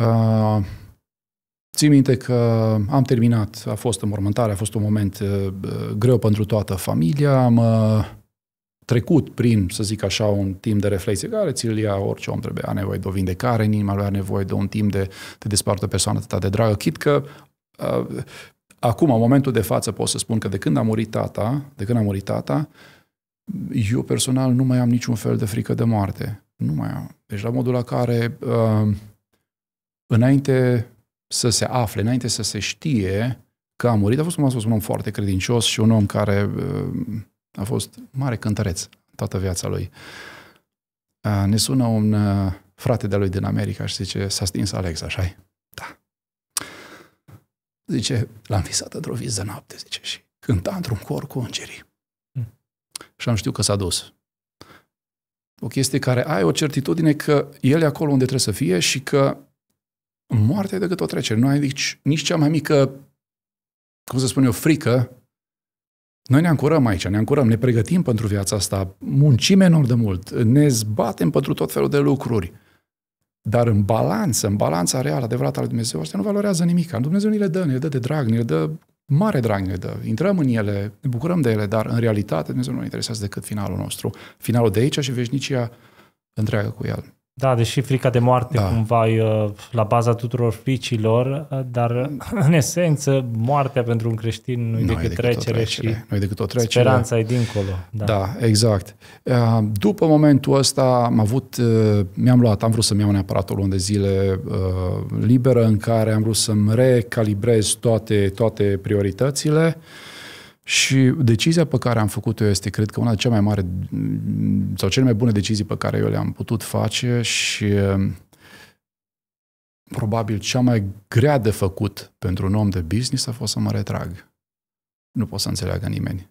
Uh, Țin minte că am terminat, a fost înmormântare, a fost un moment uh, uh, greu pentru toată familia, am uh, trecut prin, să zic așa, un timp de reflexie care ți-l ia orice om trebuie, are nevoie de o vindecare, în inima lui are nevoie de un timp de te desparte o persoană atât de dragă, chit că uh, acum, în momentul de față, pot să spun că de când a murit tata, de când a murit tata, eu personal nu mai am niciun fel de frică de moarte. Nu mai am. Deci la modul la care uh, înainte să se afle, înainte să se știe că a murit, a fost, cum am spus, un om foarte credincios și un om care uh, a fost mare cântăreț toată viața lui. Uh, ne sună un uh, frate de-a lui din America și zice, s-a stins Alex, așa -i? Da. Zice, l-am visat într-o viză de noapte, zice, și cânta într-un cor cu îngerii. Mm. Și am știut că s-a dus. O chestie care ai o certitudine că el e acolo unde trebuie să fie și că moartea e decât o trecere. Nu ai nici, nici cea mai mică, cum să spun eu, frică. Noi ne încurăm aici, ne încurăm, ne pregătim pentru viața asta, muncim enorm de mult, ne zbatem pentru tot felul de lucruri. Dar în balanță, în balanța reală, adevărată al Dumnezeu, asta nu valorează nimic. Dumnezeu ni le dă, ne le dă de drag, ne le dă mare drag, ne le dă. Intrăm în ele, ne bucurăm de ele, dar în realitate Dumnezeu nu ne interesează decât finalul nostru. Finalul de aici și veșnicia întreagă cu el. Da, deși frica de moarte da. cumva e uh, la baza tuturor fricilor, uh, dar uh, în esență moartea pentru un creștin nu e decât, decât trecere, trecere și nu e decât o trecere. speranța e dincolo. Da, da exact. După momentul ăsta am avut, mi-am luat, am vrut să-mi iau neapărat o lună de zile liberă în care am vrut să-mi recalibrez toate, toate prioritățile. Și decizia pe care am făcut-o este, cred că, una dintre cea mai mare sau cele mai bune decizii pe care eu le-am putut face și um, probabil cea mai grea de făcut pentru un om de business a fost să mă retrag. Nu pot să înțeleagă nimeni.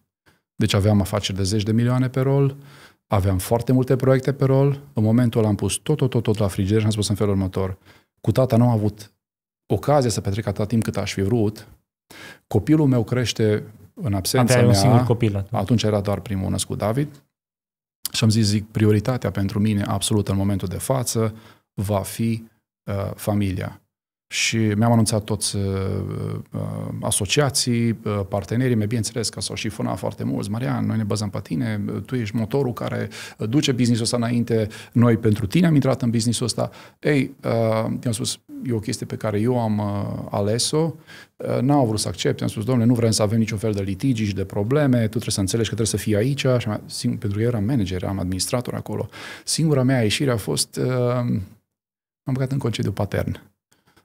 Deci aveam afaceri de zeci de milioane pe rol, aveam foarte multe proiecte pe rol, în momentul ăla am pus tot, tot, tot, tot la frigider și am spus în felul următor, cu tata nu am avut ocazia să petrec atât timp cât aș fi vrut, Copilul meu crește în absența Aveai mea. un singur copil atunci. atunci era doar primul născut David. Și am zis, zic, prioritatea pentru mine absolută în momentul de față va fi uh, familia. Și mi-am anunțat toți uh, uh, asociații, uh, partenerii mei, bineînțeles că s-au șifonat foarte mult. Marian, noi ne bazăm pe tine, tu ești motorul care duce businessul ăsta înainte, noi pentru tine am intrat în businessul ăsta. Ei, i-am spus, e o chestie pe care eu am ales-o, n-au vrut să accepte, am spus, domnule, nu vrem să avem niciun fel de litigi și de probleme, tu trebuie să înțelegi că trebuie să fii aici, și am, sing- pentru că eu eram manager, eram administrator acolo. Singura mea ieșire a fost, uh, am băgat în concediu patern.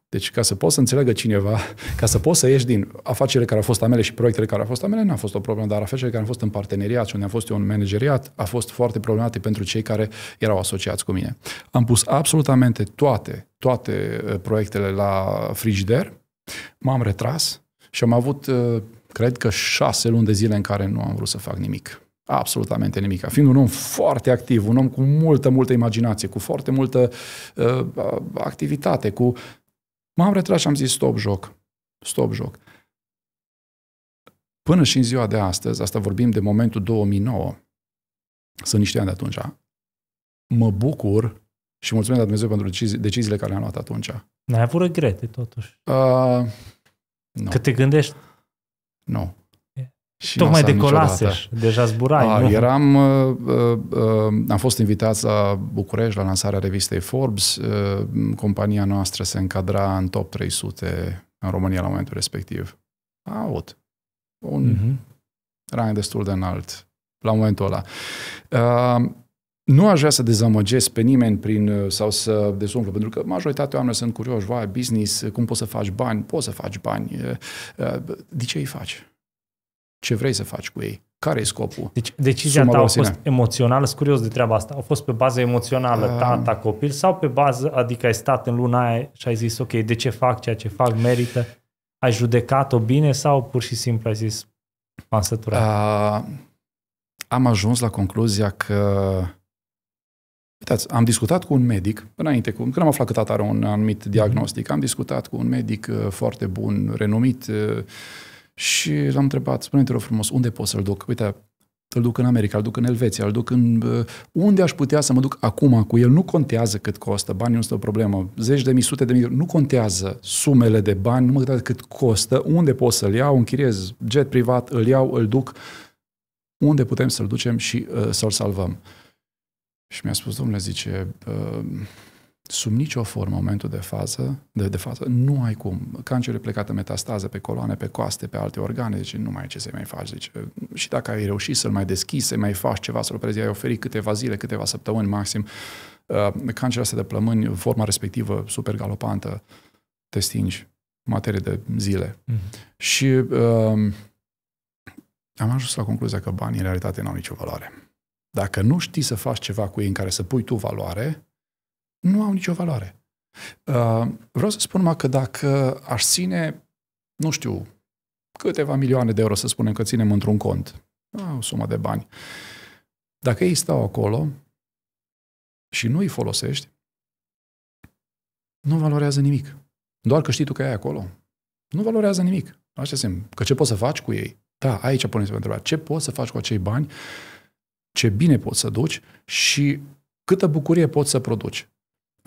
Deci ca să poți să înțeleagă cineva, ca să poți să ieși din afacerile care au fost a mele și proiectele care au fost a mele, n-a fost o problemă, dar afacerile care au fost în parteneriat și unde am fost eu în manageriat, a fost foarte problematic pentru cei care erau asociați cu mine. Am pus absolutamente toate, toate uh, proiectele la frigider, m-am retras și am avut, uh, cred că, șase luni de zile în care nu am vrut să fac nimic absolutamente nimic. Fiind un om foarte activ, un om cu multă, multă imaginație, cu foarte multă uh, activitate, cu M-am retras și am zis stop joc, stop joc. Până și în ziua de astăzi, asta vorbim de momentul 2009, sunt niște ani de atunci, mă bucur și mulțumesc la Dumnezeu pentru decizi- deciziile care le-am luat atunci. N-ai avut regrete, totuși. Uh, nu. Că te gândești. Nu. Și Tocmai decolaseș, deja zburai. A, nu? Eram, uh, uh, uh, am fost invitat la București la lansarea revistei Forbes. Uh, compania noastră se încadra în top 300 în România la momentul respectiv. Aut. Un uh-huh. rang destul de înalt la momentul ăla. Uh, nu aș vrea să dezamăgesc pe nimeni prin, uh, sau să desumflu, pentru că majoritatea oamenilor sunt curioși, va business, cum poți să faci bani? Poți să faci bani. Uh, de ce îi faci? ce vrei să faci cu ei, care e scopul. Deci decizia Suma ta a fost emoțională, sunt curios de treaba asta, a fost pe bază emoțională, uh, tata, copil, sau pe bază, adică ai stat în luna aia și ai zis, ok, de ce fac ceea ce fac, merită, ai judecat-o bine sau pur și simplu ai zis, m-am săturat? Uh, am ajuns la concluzia că Uitați, am discutat cu un medic, înainte, cu, când am aflat că tata are un anumit diagnostic, am discutat cu un medic uh, foarte bun, renumit, uh, și l-am întrebat, spune-te rog frumos, unde pot să-l duc? Uite, îl duc în America, îl duc în Elveția, îl duc în... Uh, unde aș putea să mă duc acum cu el? Nu contează cât costă, banii nu sunt o problemă, zeci de mii, sute de mii, nu contează sumele de bani, nu mă contează cât costă, unde pot să-l iau, închiriez jet privat, îl iau, îl duc, unde putem să-l ducem și uh, să-l salvăm. Și mi-a spus, domnule, zice, uh, sub nicio formă, în momentul de fază, de, de fază, nu ai cum. Cancerul e plecat în metastază pe coloane, pe coaste, pe alte organe, deci nu mai ai ce să mai faci. Deci, uh, și dacă ai reușit să-l mai deschizi, să mai faci ceva, să-l operezi, ai oferit câteva zile, câteva săptămâni maxim, uh, cancerul ăsta de plămâni, forma respectivă super galopantă, te stingi materie de zile. Mm-hmm. Și uh, am ajuns la concluzia că banii în realitate nu au nicio valoare. Dacă nu știi să faci ceva cu ei în care să pui tu valoare, nu au nicio valoare. Uh, vreau să spun numai că dacă aș ține, nu știu, câteva milioane de euro, să spunem că ținem într-un cont, o sumă de bani, dacă ei stau acolo și nu îi folosești, nu valorează nimic. Doar că știi tu că ai acolo. Nu valorează nimic. Așa se Că ce poți să faci cu ei? Da, aici puneți pe întrebare. Ce poți să faci cu acei bani? Ce bine poți să duci? Și câtă bucurie poți să produci?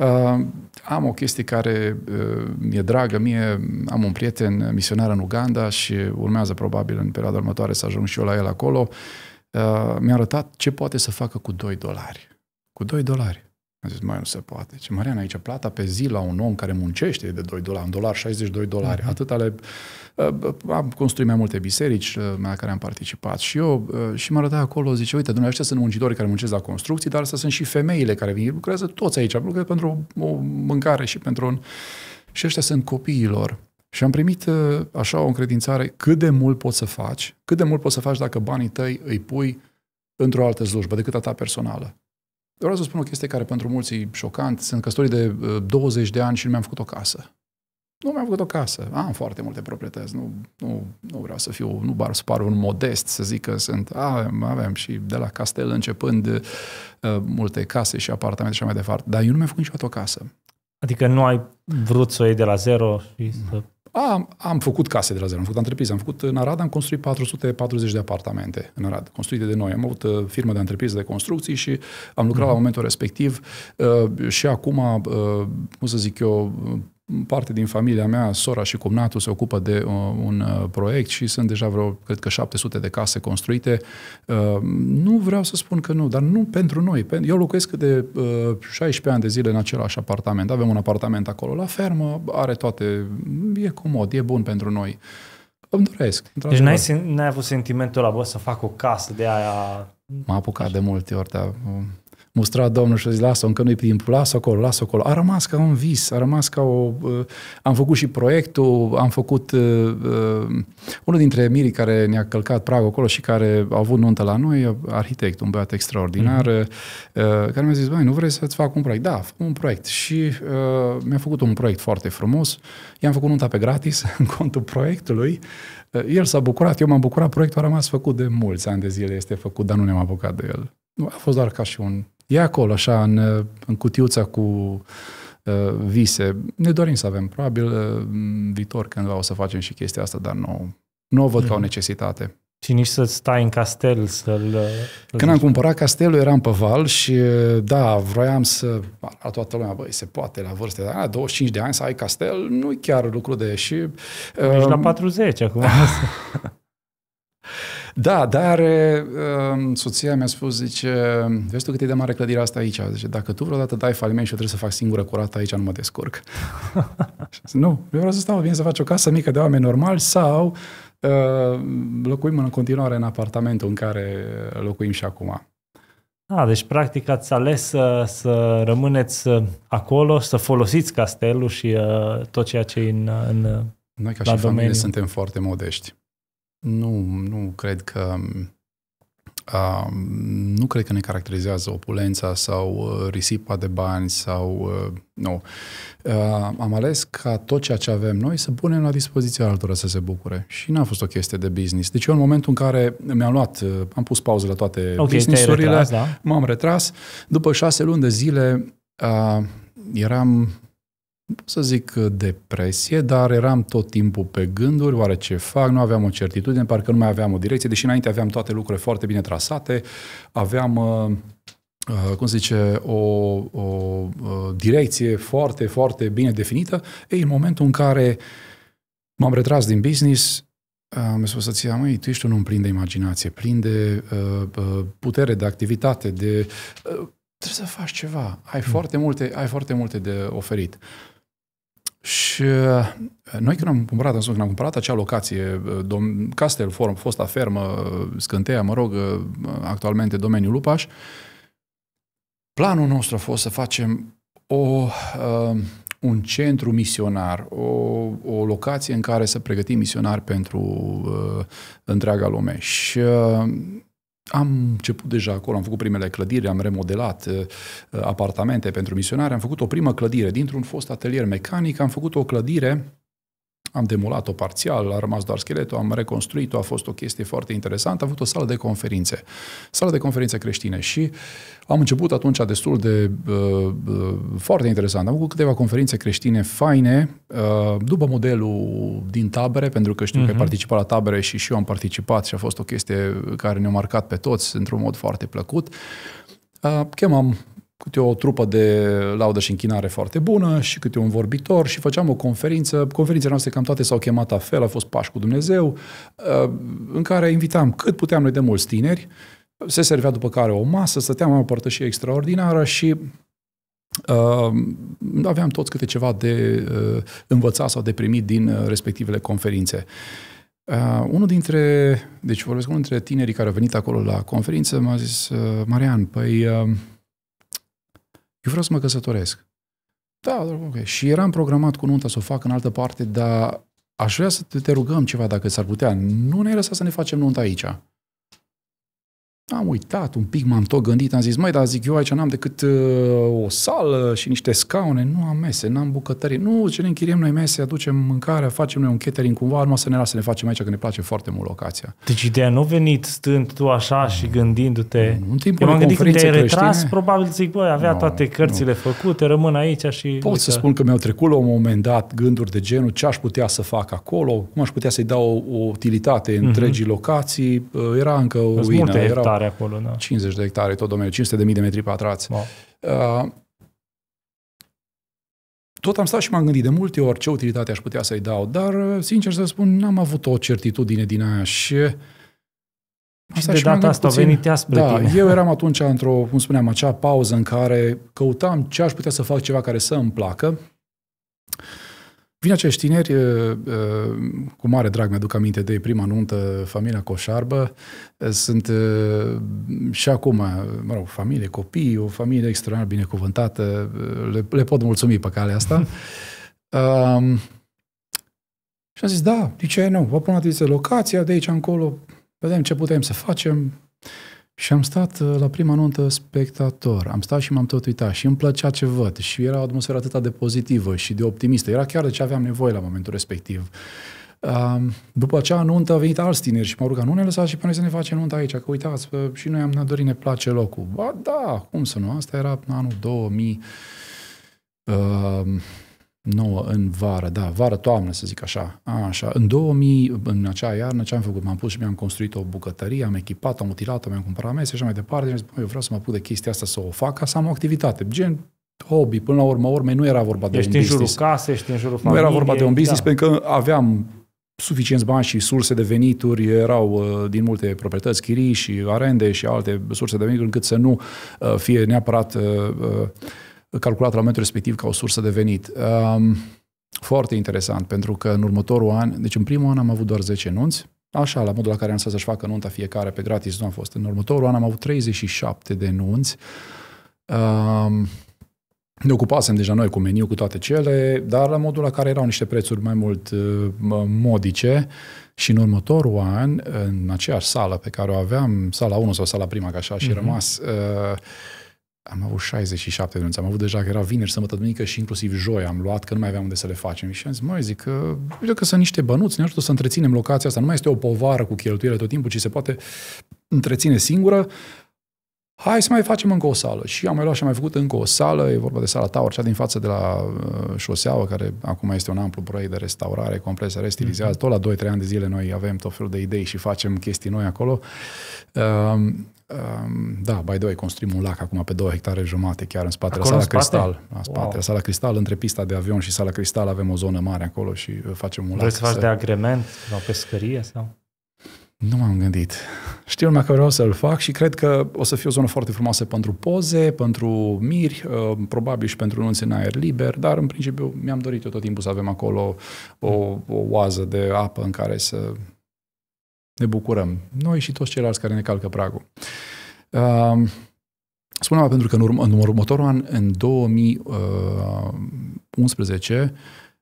Uh, am o chestie care uh, mi-e dragă mie, am un prieten misionar în Uganda și urmează probabil în perioada următoare să ajung și eu la el acolo. Uh, mi-a arătat ce poate să facă cu 2 dolari. Cu 2 dolari. A zis, mai nu se poate. Ce Marian, aici plata pe zi la un om care muncește e de 2 dolari, un dolar 62 dolari. Uh-huh. Mhm. Atât ale... Uh, am construit mai multe biserici uh, la care am participat și eu uh, și m-a arătat acolo, zice, uite, dumneavoastră sunt muncitori care muncesc la construcții, dar astea sunt și femeile care vin, lucrează toți aici, lucrează pentru o mâncare și pentru un... Și ăștia sunt copiilor. Și am primit așa o încredințare cât de mult poți să faci, cât de mult poți să faci dacă banii tăi îi pui într-o altă slujbă decât a ta personală. Vreau să spun o chestie care pentru mulți e șocant. Sunt căsătorit de 20 uh, de ani și nu mi-am făcut o casă. Nu mi-am făcut o casă. Am foarte multe proprietăți. Nu, nu, nu vreau să fiu, nu bar să par un modest, să zic că sunt. Avem, avem și de la castel începând uh, multe case și apartamente și așa mai departe. Dar eu nu mi-am făcut niciodată o casă. Adică nu ai vrut să o iei de la zero și să... Am, am făcut case de la zero, am făcut întreprize. Am făcut în Arad, am construit 440 de apartamente în Arad, construite de noi. Am avut uh, firmă de întreprize de construcții și am lucrat uh-huh. la mhm. momentul respectiv uh, și acum, uh, cum să zic eu, parte din familia mea, sora și cumnatul se ocupă de uh, un uh, proiect și sunt deja vreo, cred că 700 de case construite. Uh, nu vreau să spun că nu, dar nu pentru noi. Eu locuiesc de 16 ani de zile în același apartament. Avem un apartament acolo la fermă, are toate, e comod, e bun pentru noi. Îmi doresc. Deci n-ai, n-ai avut sentimentul la bă, să fac o casă de aia... M-a apucat de multe ori, dar mustrat Domnul și a zis, lasă încă nu-i timpul, lasă acolo, lasă acolo. A rămas ca un vis, a rămas ca o... Uh, am făcut și proiectul, am făcut... Uh, uh, unul dintre mirii care ne-a călcat pragul acolo și care a avut nuntă la noi, arhitect, un băiat extraordinar, mm-hmm. uh, care mi-a zis, băi, nu vrei să-ți fac un proiect? Da, un proiect. Și uh, mi-a făcut un proiect foarte frumos, i-am făcut nunta pe gratis în contul proiectului, el s-a bucurat, eu m-am bucurat, proiectul a rămas făcut de mulți ani de zile, este făcut, dar nu ne-am apucat de el. Nu, a fost doar ca și un... E acolo, așa, în, în cutiuța cu uh, vise. Ne dorim să avem, probabil, uh, viitor cândva o să facem și chestia asta, dar nu, nu o văd mm. ca o mhm. necesitate. Și nici să stai în castel, să-l... Uh, Când am cumpărat castelul, eram pe val și, uh, da, vroiam să... La toată lumea, băi, se poate la vârste, dar la 25 de ani să ai castel, nu e chiar lucru de... Și, Ești um, la 40 acum. Da, dar um, soția mi-a spus, zice, vezi tu cât e de mare clădirea asta aici? Zice, dacă tu vreodată dai faliment și eu trebuie să fac singură curată aici, nu mă descurc. nu, eu vreau să stau, vin să faci o casă mică de oameni normali sau uh, locuim în continuare în apartamentul în care locuim și acum. Da, deci practic ați ales să, să rămâneți acolo, să folosiți castelul și uh, tot ceea ce e în, în Noi ca și domeniu. familie suntem foarte modești. Nu, nu cred că Uh, nu cred că ne caracterizează opulența sau uh, risipa de bani sau uh, nu. Uh, am ales ca tot ceea ce avem noi să punem la dispoziția altora să se bucure. Și n-a fost o chestie de business. Deci eu în momentul în care mi-am luat, uh, am pus pauză la toate okay, businessurile, retras, da? m-am retras. După șase luni de zile uh, eram nu să zic uh, depresie, dar eram tot timpul pe gânduri, oare ce fac, nu aveam o certitudine, parcă nu mai aveam o direcție, deși înainte aveam toate lucrurile foarte bine trasate, aveam uh, uh, cum se zice, o, o direcție foarte, foarte bine definită. Ei, în momentul în care m-am retras din business, mi-a spus soția, măi, tu ești un om plin de imaginație, plin de uh, putere, de activitate, de... Uh, trebuie să faci ceva. Ai, mm. foarte multe, ai foarte multe de oferit. Și uh, noi când am cumpărat, când am cumpărat acea locație, uh, dom- Castel Forum, fosta fermă, uh, Scânteia, mă rog, actualmente domeniul Lupaș, planul nostru a fost să facem o, uh, un centru misionar, o, o locație în care să pregătim misionari pentru uh, întreaga lume. Și uh, am început deja acolo, am făcut primele clădiri, am remodelat uh, uh, apartamente pentru misionari, am făcut o primă clădire dintr-un fost atelier mecanic, am făcut o clădire am demolat-o parțial, a rămas doar scheletul, am reconstruit-o, a fost o chestie foarte interesantă. A avut o sală de conferințe, sală de conferințe creștine și am început atunci destul de uh, uh, foarte interesant. Am avut câteva conferințe creștine faine, uh, după modelul din tabere, pentru că știu uh-huh. că ai mhm. participat la tabere și și eu am participat și a fost o chestie care ne-a marcat pe toți într-un mod foarte plăcut. Uh, chemam câte o trupă de laudă și închinare foarte bună și câte un vorbitor și făceam o conferință. Conferințele noastre cam toate s-au chemat a fel, a fost Pași cu Dumnezeu, uh, în care invitam cât puteam noi de mulți tineri. Se servea după care o masă, stăteam în o părtășie extraordinară și Uh, aveam toți câte ceva de uh, învățat sau de primit din uh, respectivele conferințe. Uh, unul dintre, deci vorbesc unul dintre tinerii care au venit acolo la conferință, m-a zis, uh, Marian, păi uh, eu vreau să mă căsătoresc. Da, ok. Și eram programat cu nunta să o fac în altă parte, dar aș vrea să te, rugăm ceva dacă s-ar putea. Nu ne lăsat să ne facem nunta aici. Am uitat un pic, m-am tot gândit, am zis, măi, dar zic, eu aici n-am decât uh, o sală și niște scaune, nu am mese, n-am bucătării. Nu, ce ne închiriem noi mese, aducem mâncare, facem noi un catering cumva, numai să ne lasă să ne facem aici, că ne place foarte mult locația. Deci ideea nu a venit stând tu așa și gândindu-te. Nu, în timpul eu m-am gândit când te-ai retras, probabil zic, băi, avea no, toate cărțile no. făcute, rămân aici și... Pot să spun că mi-au trecut la un moment dat gânduri de genul ce aș putea să fac acolo, cum aș putea să-i dau o, o utilitate mhm. întregii mm-hmm. locații, uh, era încă o hectare acolo, da. 50 de hectare, tot domeniul, 500 de mii de metri pătrați. Wow. Uh, tot am stat și m-am gândit de multe ori ce utilitate aș putea să-i dau, dar, uh, sincer să spun, n-am avut o certitudine din aia și... Asta și de data asta puțin. venit spre da, tine. Eu eram atunci într-o, cum spuneam, acea pauză în care căutam ce aș putea să fac ceva care să îmi placă Vin acești tineri, uh, uh, cu mare drag mi-aduc aminte de prima nuntă, familia Coșarbă, uh, sunt și acum, mă rog, familie, copii, o familie extraordinar binecuvântată, le, le pot mulțumi pe calea asta. um, și am zis, da, de ce nu? Vă pun la locația, de aici încolo, vedem ce putem să facem. Și am stat uh, la prima nuntă spectator, am stat și m-am tot uitat și îmi plăcea ce văd și era o atmosferă atât de pozitivă și de optimistă, era chiar de ce aveam nevoie la momentul respectiv. După acea nuntă au venit alți tineri și m-au rugat, nu ne lăsați și pe noi să ne facem nunta aici, că uitați, uh, și noi am dorit, ne place locul. Ba da, cum să nu, asta era anul 2000, nouă în vară, da, vară-toamnă să zic așa. A, așa, în 2000, în acea iarnă, ce am făcut? M-am pus și mi-am construit o bucătărie, am echipat, am utilat, mi-am cumpărat mese și așa mai departe și zis, eu vreau să mă apuc de chestia asta să o fac ca să am o activitate, gen hobby, până la urmă, urme, nu era vorba de ești un business. Ești în jurul casei, ești în jurul familiei. Nu era vorba de un da. business, da. pentru că aveam suficienți bani și surse de venituri erau uh, din multe proprietăți, chirii și arende și alte surse de venituri, încât să nu uh, fie neapărat uh, uh calculat la momentul respectiv ca o sursă de venit. Ehm, foarte interesant, pentru că în următorul an, deci în primul an am avut doar 10 nunți, așa, la modul la care am să-și facă nunta fiecare pe gratis, nu am fost. În următorul an am avut 37 de nunți, ehm, ne ocupasem deja noi cu meniu, cu toate cele, dar la modul la care erau niște prețuri mai mult modice și în următorul an, în aceeași sală pe care o aveam, sala 1 sau sala prima, ca așa, și uh-huh. Mhm. rămas, uh, am avut 67 de nunți, am avut deja că era vineri, sâmbătă, duminică și inclusiv joi am luat, că nu mai aveam unde să le facem. Și am zis, măi, zic că, uite că sunt niște bănuți, ne ajută să întreținem locația asta, nu mai este o povară cu cheltuielile tot timpul, ci se poate întreține singură, hai să mai facem încă o sală. Și am mai luat și am mai făcut încă o sală, e vorba de sala Tower, cea din față de la uh, șoseaua, care acum este un amplu proiect de restaurare, complet se restilizează. Mm-hmm. Tot la 2-3 ani de zile noi avem tot felul de idei și facem chestii noi acolo. Um, um da, by the way, construim un lac acum pe 2 hectare jumate, chiar în spatele acolo sala spate? Cristal. În spate. wow. sala Cristal, între pista de avion și sala Cristal avem o zonă mare acolo și uh, facem un Vreți lac. Vreți să faci de agrement sau pescărie? sau? Nu m-am gândit. Știu numai că vreau să-l fac și cred că o să fie o zonă foarte frumoasă pentru poze, pentru miri, uh, probabil și pentru nunți în aer liber, dar în principiu mi-am dorit eu tot timpul să avem acolo o, o oază de apă în care să ne bucurăm. Noi și toți ceilalți care ne calcă pragul. Um, Spuneam pentru că în, urm- în următorul an, în 2011,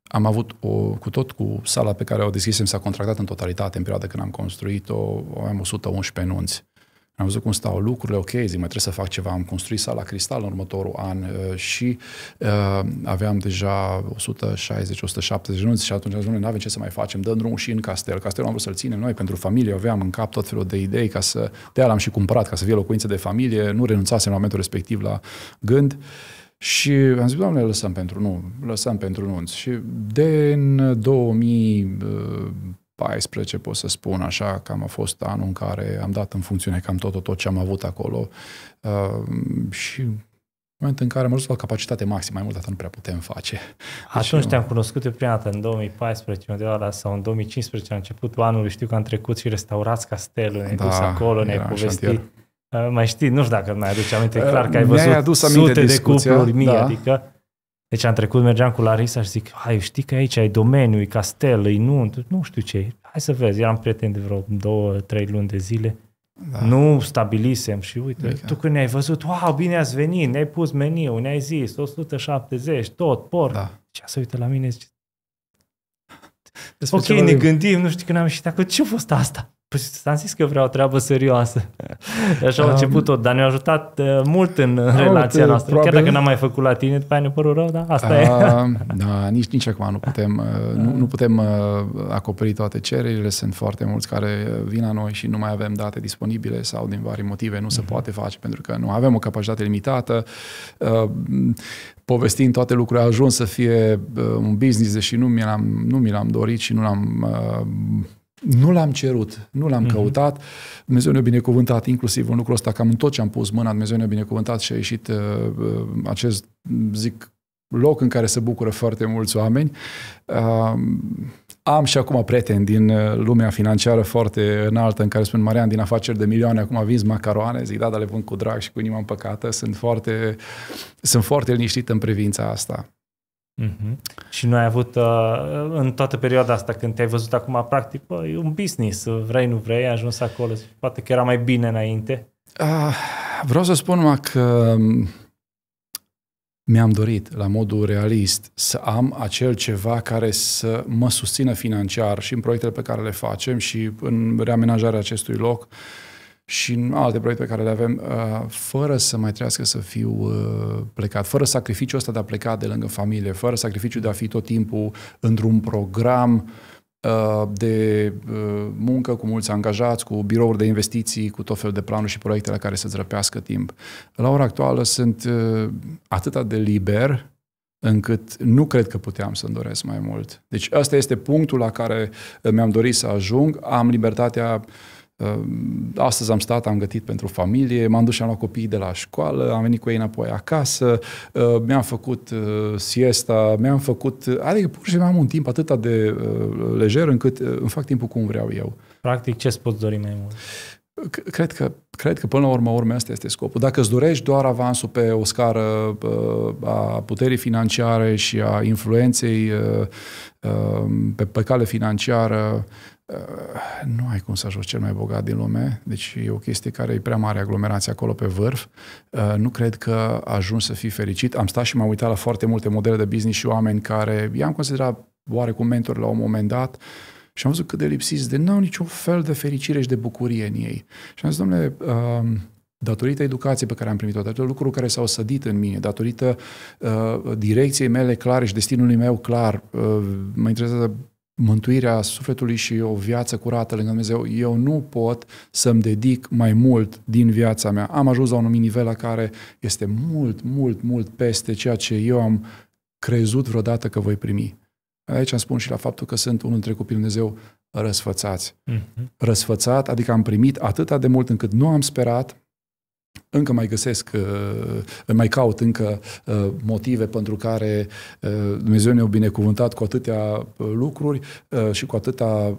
am avut o, cu tot cu sala pe care o deschisem, s-a contractat în totalitate în perioada când am construit-o, aveam 111 nunți. Am văzut cum stau lucrurile, ok, zic, mai trebuie să fac ceva. Am construit sala Cristal în următorul an uh, și uh, aveam deja 160-170 nunți și atunci zis, nu avem ce să mai facem, dăm drumul și în castel. Castelul am vrut să-l ținem noi pentru familie, aveam în cap tot felul de idei ca să, de l-am și cumpărat, ca să fie locuință de familie, nu renunțasem la momentul respectiv la gând. Uh, și am zis, doamne, lăsăm pentru nu, lăsăm pentru nunți. Și de în 2014, pot să spun așa, că a fost anul în care am dat în funcțiune cam tot, tot, tot ce am avut acolo. Uh, și în momentul în care am ajuns la capacitate maximă, mai mult atât nu prea putem face. Deci Atunci deci, te-am cunoscut eu prima dată, în 2014 undeva la, sau în 2015, la începutul anului, știu că am trecut și restaurați castelul, ne-ai da, acolo, ne-ai povestit. Șantier. Uh, mai știi, nu știu dacă mai aduci aminte, uh, clar că ai văzut adus sute de cupluri mii, da. adică deci am trecut, mergeam cu Larisa și zic, hai, știi că aici ai domeniu, e castel, e nu, nu știu ce, hai să vezi, eram prieten de vreo două, trei luni de zile, da. nu stabilisem și uite, Mica. tu când ne-ai văzut, wow, bine ați venit, ne-ai pus meniu, ne-ai zis, 170, tot, porc, da. ce să uite la mine, zice, ok, ne gândim, nu știu când am ieșit acolo, ce a fost asta? Păi am zis că eu vreau o treabă serioasă. Așa am, început-o, dar ne-a ajutat uh, mult în a, relația uite, noastră. Probabil... Chiar dacă n-am mai făcut la tine, după aia ne părut rău, dar asta a, e. Da, nici, nici acum nu putem, uh, nu, nu putem uh, acoperi toate cererile. Sunt foarte mulți care vin la noi și nu mai avem date disponibile sau din vari motive nu se mhm. poate face pentru că nu avem o capacitate limitată povestind toate lucrurile, a ajuns să fie un business, deși nu mi l-am, nu mi l-am dorit și nu l-am nu l-am cerut, nu l-am uh-huh. căutat. Dumnezeu ne-a binecuvântat inclusiv un lucru ăsta, cam în tot ce am pus mâna, Dumnezeu ne-a binecuvântat și a ieșit uh, uh acest, zic, loc în care se bucură foarte mulți oameni. Uh, am și acum prieteni din uh, lumea financiară foarte înaltă în care spun, Marian, din afaceri de milioane, acum vinzi macaroane, zic, da, dar le vând cu drag și cu inima împăcată. Sunt foarte, sunt foarte liniștit în privința asta. Mm-hmm. Și nu ai avut uh, în toată perioada asta, când te-ai văzut acum, practic, bă, e un business, vrei, nu vrei, ai ajuns acolo, poate că era mai bine înainte. Uh, vreau să spun numai că um, mi-am dorit, la modul realist, să am acel ceva care să mă susțină financiar și în proiectele pe care le facem și în reamenajarea acestui loc. Uh, și în alte proiecte pe care le avem, uh, fără să mai trească să fiu uh, plecat, fără sacrificiul ăsta de a pleca de lângă familie, fără sacrificiul de a fi tot timpul într-un program uh, de muncă cu mulți angajați, cu birouri de investiții, cu tot felul de planuri și proiecte la care să-ți răpească timp. La ora actuală sunt atâta de liber încât nu cred că puteam să-mi doresc mai mult. Deci asta este punctul la care mi-am dorit să ajung. Am libertatea uh, Ehm, astăzi am stat, am gătit pentru familie, m-am dus și am luat copiii de la școală, am venit cu ei înapoi acasă, ehm, mi-am făcut ehm, siesta, mi-am făcut... Adică pur și simplu am un timp atât de lejer încât îmi fac timpul cum vreau eu. Practic, ce poți dori mai mult? Cred că, cred că până la urmă, urme asta este scopul. Dacă îți dorești doar avansul pe o scară a puterii financiare și a influenței pe, pe cale financiară, Uh, nu ai cum să ajungi cel mai bogat din lume, deci e o chestie care e prea mare aglomerație acolo pe vârf. Uh, nu cred că ajungi să fii fericit. Am stat și m-am uitat la foarte multe modele de business și oameni care i-am considerat oarecum mentor la un moment dat și am văzut cât de lipsiți de n-au niciun fel de fericire și de bucurie în ei. Și am zis, domnule, uh, datorită educației pe care am primit-o, datorită lucruri care s-au sădit în mine, datorită direcției mele clare și destinului meu clar, mă interesează mântuirea sufletului și o viață curată lângă Dumnezeu, eu nu pot să-mi dedic mai mult din viața mea. Am ajuns la un nivel la care este mult, mult, mult peste ceea ce eu am crezut vreodată că voi primi. Aici am spun și la faptul că sunt unul dintre copiii Dumnezeu răsfățați. Mm-hmm. Răsfățat, adică am primit atâta de mult încât nu am sperat, încă mai găsesc, uh, mai caut încă uh, motive pentru care uh, Dumnezeu ne-a binecuvântat cu atâtea lucruri și cu atâta,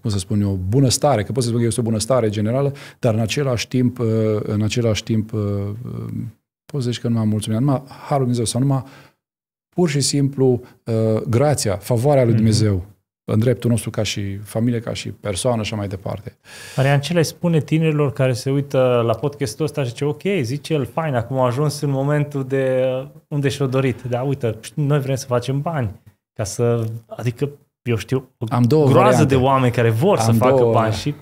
cum să spun eu, bunăstare, că pot să spun că este o bunăstare generală, dar în același timp, în același timp, pot să zici că nu am mulțumit, numai Harul Dumnezeu sau numai pur și simplu grația, favoarea lui mhm. Dumnezeu. Mm-hmm în dreptul nostru ca și familie, ca și persoană și mai departe. Marian, ce le spune tinerilor care se uită la podcastul ăsta și zice, ok, zice el, fain, acum a ajuns în momentul de unde și-o dorit, Da uite, noi vrem să facem bani, ca să, adică, eu știu, o Am două groază variante. de oameni care vor Am să facă două... bani și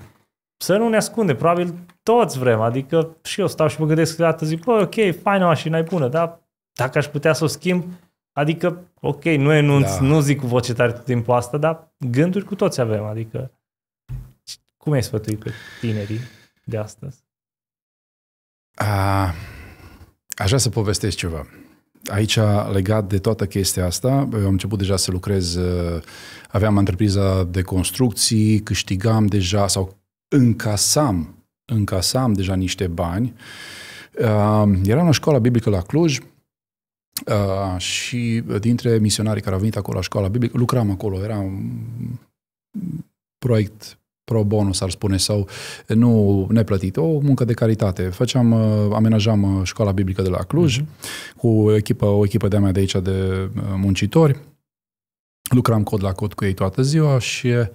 să nu ne ascunde, probabil toți vrem, adică și eu stau și mă gândesc câteodată, zic, bă, ok, faină mașina e bună, dar dacă aș putea să o schimb, Adică, ok, nu enunț, da. nu zic cu voce tare tot timpul asta, dar gânduri cu toți avem. Adică, cum ai sfătuit pe tinerii de astăzi? A, aș vrea să povestesc ceva. Aici, legat de toată chestia asta, eu am început deja să lucrez, uh, aveam întrepriza de construcții, câștigam deja sau încasam, încasam deja niște bani. Uh, Eram la școala biblică la Cluj, Uh, și dintre misionarii care au venit acolo la școala biblică, lucram acolo, era un proiect pro bono, s-ar spune, sau nu neplătit, o muncă de caritate. Făceam, uh, amenajam uh, școala biblică de la Cluj uh-huh. cu o echipă, o echipă de-a mea de aici de muncitori. Lucram cod la cod cu ei toată ziua și uh,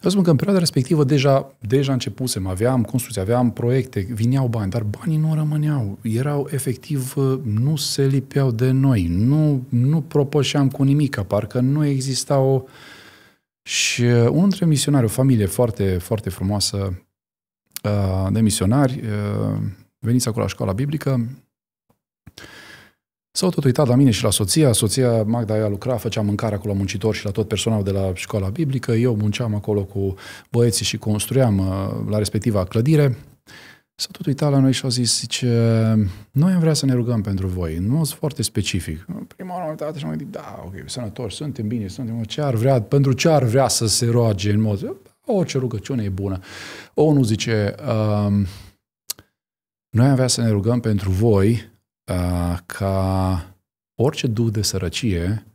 Vă spun că în perioada respectivă deja, deja începusem, aveam construcții, aveam proiecte, vineau bani, dar banii nu rămâneau. Erau efectiv, uh, nu se lipeau de noi, nu, nu propășeam cu nimic, parcă nu exista o... Și uh, unul dintre misionari, o familie foarte, foarte frumoasă uh, de misionari, veniți acolo la școala biblică, S-au tot uitat la mine și la soția. Soția Magda ea lucra, făcea mâncare acolo la muncitor și la tot personalul de la școala biblică. Eu munceam acolo cu băieții și construiam uh, la respectiva clădire. s au tot uitat la noi și au zis, zice, noi am vrea să ne rugăm pentru voi, nu sunt foarte specific. Prima oară am uitat și am zis, da, ok, sănătoși, suntem bine, suntem, ce ar vrea, pentru ce ar vrea să se roage în mod, orice rugăciune e bună. Unul zice, um, noi am vrea să ne rugăm pentru voi, Uh, ca orice duh de sărăcie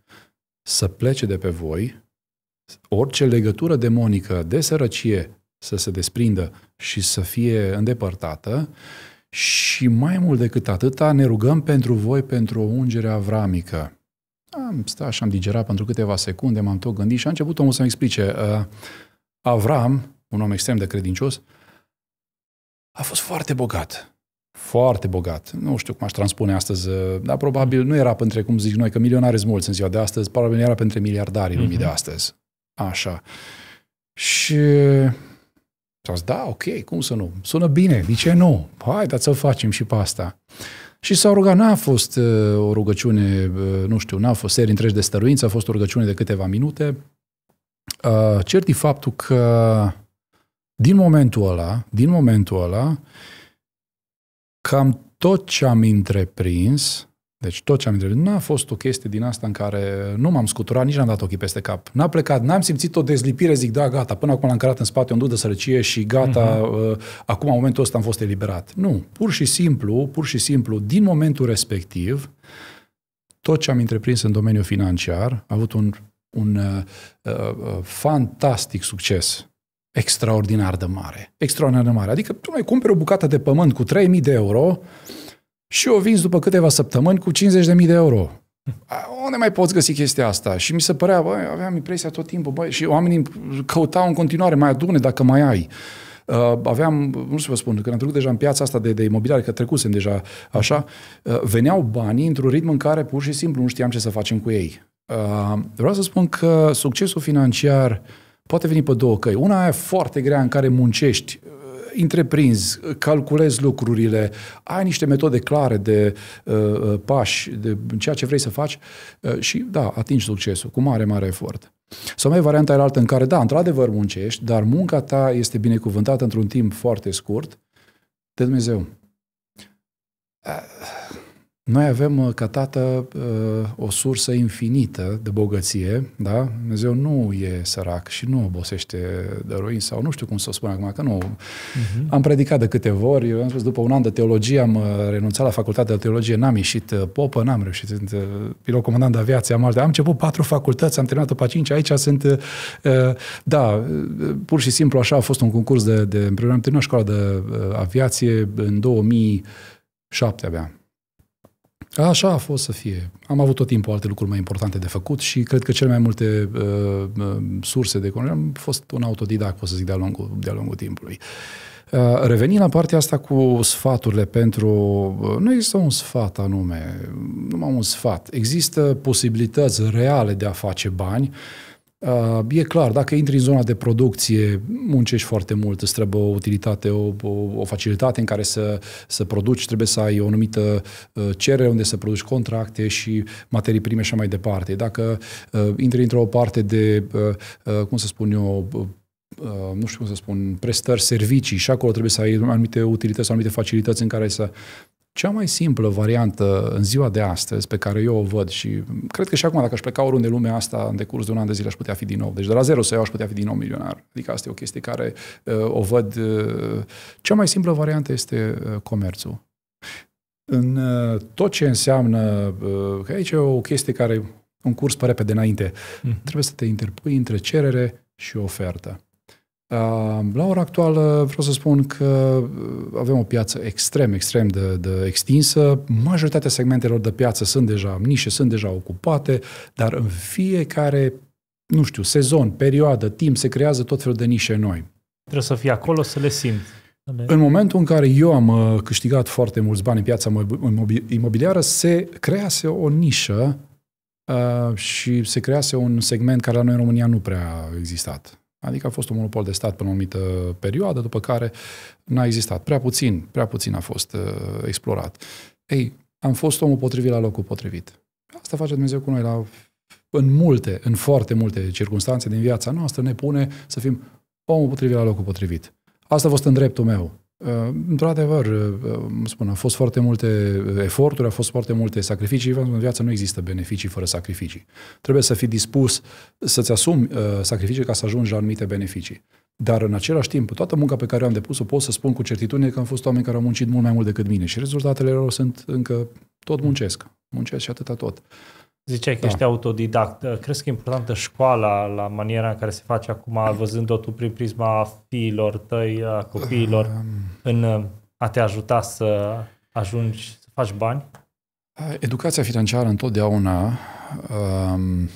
să plece de pe voi, orice legătură demonică de sărăcie să se desprindă și să fie îndepărtată și mai mult decât atâta ne rugăm pentru voi pentru o ungere avramică. Am stat și am digerat pentru câteva secunde, m-am tot gândit și a început omul să-mi explice. Uh, Avram, un om extrem de credincios, a fost foarte bogat. Foarte bogat. Nu știu cum aș transpune astăzi, uh, dar probabil nu era pentru cum zic noi, că milionari sunt mulți în ziua de astăzi, probabil era pentru miliardarii uh-huh. lumii de mhm. astăzi. Așa. Și sau da, ok, cum să nu? Sună bine, de ce nu? dar să facem și pe asta. Și s-au rugat, n-a fost uh, o rugăciune, uh, nu știu, n-a fost seri întregi de stăruință, a fost o rugăciune de câteva minute. Uh, cert e faptul că din momentul ăla, din momentul ăla, uh, cam tot ce am întreprins, deci tot ce am întreprins, n-a fost o chestie din asta în care nu m-am scuturat, nici n-am dat ochii peste cap. N-a plecat, n-am simțit o dezlipire, zic, da, gata, până acum l-am cărat în spate, un dud de sărăcie și gata, uh-huh. uh, acum, în momentul ăsta, am fost eliberat. Nu, pur și simplu, pur și simplu, din momentul respectiv, tot ce am întreprins în domeniul financiar a avut un, un uh, uh, uh fantastic succes extraordinar de mare. Extraordinar de mare. Adică tu mai cumperi o bucată de pământ cu 3.000 de euro și o vinzi după câteva săptămâni cu 50.000 de euro. Unde mai poți găsi chestia asta? Și mi se părea, băi, aveam impresia tot timpul, băi, și oamenii căutau în continuare, mai adune dacă mai ai. Uh, aveam, nu să vă spun, când am trecut deja în piața asta de, de imobiliare, că trecusem deja așa, uh, veneau banii într-un ritm în care pur și simplu nu știam ce să facem cu ei. Uh, vreau să spun că succesul financiar uh, poate veni pe două căi. Una e foarte grea în care muncești uh, întreprinzi, calculezi lucrurile, ai niște metode clare de uh, uh, pași, de ceea ce vrei să faci uh, și, da, atingi succesul cu mare, mare efort. Sau mai varianta altă în care, da, într-adevăr muncești, dar munca ta este binecuvântată într-un timp foarte scurt de Dumnezeu. Uh noi avem uh, ca tată uh, o sursă infinită de bogăție, da? Dumnezeu nu e sărac și nu obosește dăruind sau nu știu cum să o spun acum, că nu. Uh-huh. Am predicat de câte ori, eu am spus, după un an de teologie am uh, renunțat la facultatea de teologie, n-am ieșit popă, n-am reușit, sunt pilot comandant de aviație, am, am început patru facultăți, am terminat-o pe cinci, aici sunt, da, pur și simplu așa a fost un concurs de, de împreună, am terminat școala de aviație în 2007 abia Așa a fost să fie. Am avut tot timpul alte lucruri mai importante de făcut și cred că cele mai multe uh, uh, surse de economie am fost un autodidact, pot să zic, de-a lungul, de-a lungul timpului. Uh, revenind la partea asta cu sfaturile pentru... Uh, nu există un sfat anume, numai un sfat. Există posibilități reale de a face bani uh, Uh, e clar, dacă intri în zona de producție, muncești foarte mult, îți trebuie o utilitate, o, o, o facilitate în care să, să produci, trebuie să ai o anumită uh, cerere unde să produci contracte și materii prime și mai departe. Dacă uh, intri într-o parte de, cum să spun eu, nu știu cum să spun, prestări, servicii și acolo trebuie să ai anumite utilități, anumite facilități în care să cea mai simplă variantă în ziua de astăzi, pe care eu o văd și cred că și acum dacă aș pleca oriunde lumea asta în decurs de un an de zile aș putea fi din nou. Deci de la zero să iau aș putea fi din nou milionar. Adică asta e o chestie care uh, o văd. Uh, cea mai simplă variantă este uh, comerțul. În uh, tot ce înseamnă, uh, că aici e o chestie care un curs pe repede înainte, mm. trebuie să te interpui între cerere și ofertă. La ora actuală vreau să spun că uh, avem o piață extrem, extrem de, de extinsă. Majoritatea segmentelor de piață sunt deja, nișe sunt deja ocupate, dar în fiecare, nu știu, sezon, perioadă, timp, se creează tot felul de nișe noi. Trebuie să fie acolo să le simți. În momentul în care eu am uh, câștigat foarte mulți bani în piața imobiliară, se crease o nișă uh, și se crease un segment care la noi în România nu prea a existat. Adică a fost un monopol de stat până o anumită perioadă, după care n-a existat. Prea puțin, prea puțin a fost uh, explorat. Ei, am fost omul potrivit la locul potrivit. Asta face Dumnezeu cu noi la, în multe, în foarte multe circunstanțe din viața noastră, ne pune să fim omul potrivit la locul potrivit. Asta a fost în dreptul meu. Uh, într-adevăr, uh, uh, spun, au fost foarte multe eforturi, au fost foarte multe sacrificii. În viață nu există beneficii fără sacrificii. Trebuie să fii dispus să-ți asumi sacrificii ca să ajungi la anumite beneficii. Dar în același timp, toată munca pe care am depus-o pot să spun cu certitudine că am fost oameni care au muncit mult mai mult decât mine și rezultatele lor sunt încă tot muncesc. Muncesc și atâta tot. Ziceai că da. ești autodidact. Crezi că e importantă școala la maniera în care se face acum, văzând-o tu prin prisma fiilor tăi, a copiilor, în a te ajuta să ajungi, să faci bani? Educația financiară întotdeauna um,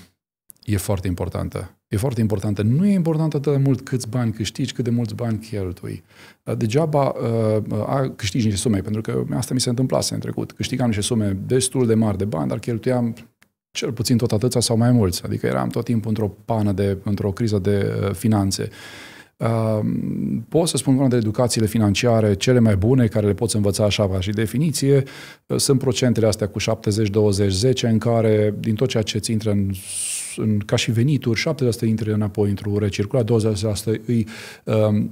e foarte importantă. E foarte importantă. Nu e important atât de mult câți bani câștigi, cât de mulți bani cheltui. Degeaba uh, câștigi niște sume, pentru că asta mi se întâmplase în trecut. Câștigam niște sume destul de mari de bani, dar cheltuiam cel puțin tot atâția sau mai mulți. Adică eram tot timpul într-o pană, de, într-o criză de uh, finanțe. Uh, pot să spun că una de educațiile financiare cele mai bune, care le poți învăța așa ca și definiție, uh, sunt procentele astea cu 70-20-10, în care din tot ceea ce ți intră în, în, ca și venituri, 70% intră înapoi într-o recirculare, 20% îi uh, uh,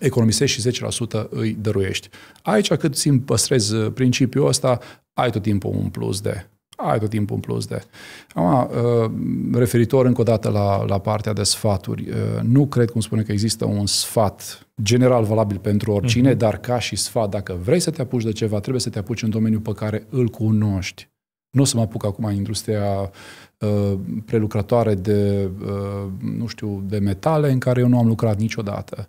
economisești și 10% îi dăruiești. Aici, cât simt păstrezi uh, principiul ăsta, ai tot timpul un plus de ai tot timpul în plus de... Acum, uh, referitor încă o dată la, la partea de sfaturi, uh, nu cred, cum spune, că există un sfat general valabil pentru oricine, uh-huh. dar ca și sfat, dacă vrei să te apuci de ceva, trebuie să te apuci în domeniul pe care îl cunoști. Nu o să mă apuc acum în industria uh, prelucrătoare de, uh, nu știu, de metale în care eu nu am lucrat niciodată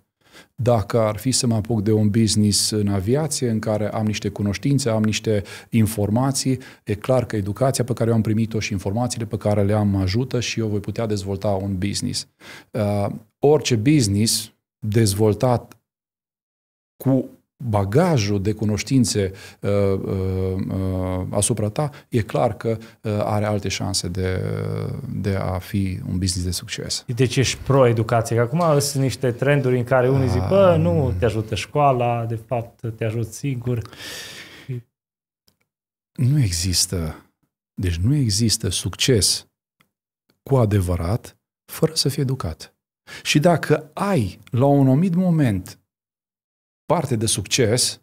dacă ar fi să mă apuc de un business în aviație, în care am niște cunoștințe, am niște informații, e clar că educația pe care eu am primit-o și informațiile pe care le am ajută și eu voi putea dezvolta un business. Uh, orice business dezvoltat cu bagajul de cunoștințe uh, uh, uh, asupra ta, e clar că uh, are alte șanse de, uh, de a fi un business de succes. Deci ești pro-educație. Acum sunt niște trenduri în care unii zic, bă, ah. nu te ajută școala, de fapt te ajut sigur. Nu există, deci nu există succes cu adevărat fără să fii educat. Și dacă ai la un anumit moment parte de succes,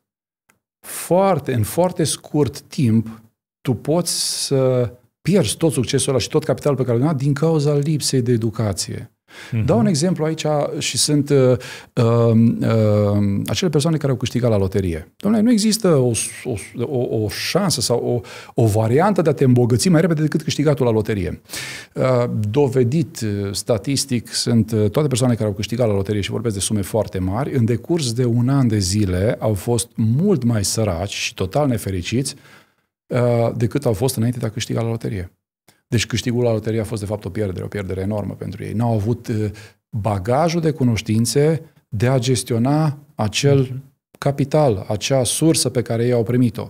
foarte, în foarte scurt timp, tu poți să pierzi tot succesul ăla și tot capitalul pe care l-ai din cauza lipsei de educație. Uh-huh. Dau un exemplu aici și sunt uh, uh, uh, acele persoane care au câștigat la loterie. Domnule, nu există o, o, o, o șansă sau o, o variantă de a te îmbogăți mai repede decât câștigatul la loterie. Uh, dovedit uh, statistic sunt uh, toate persoanele care au câștigat la loterie și vorbesc de sume foarte mari, în decurs de un an de zile au fost mult mai săraci și total nefericiți uh, decât au fost înainte de a câștiga la loterie. Deci câștigul la loterie a fost de fapt o pierdere, o pierdere enormă pentru ei. N-au avut uh, bagajul de cunoștințe de a gestiona acel mhm. capital, acea sursă pe care ei au primit-o.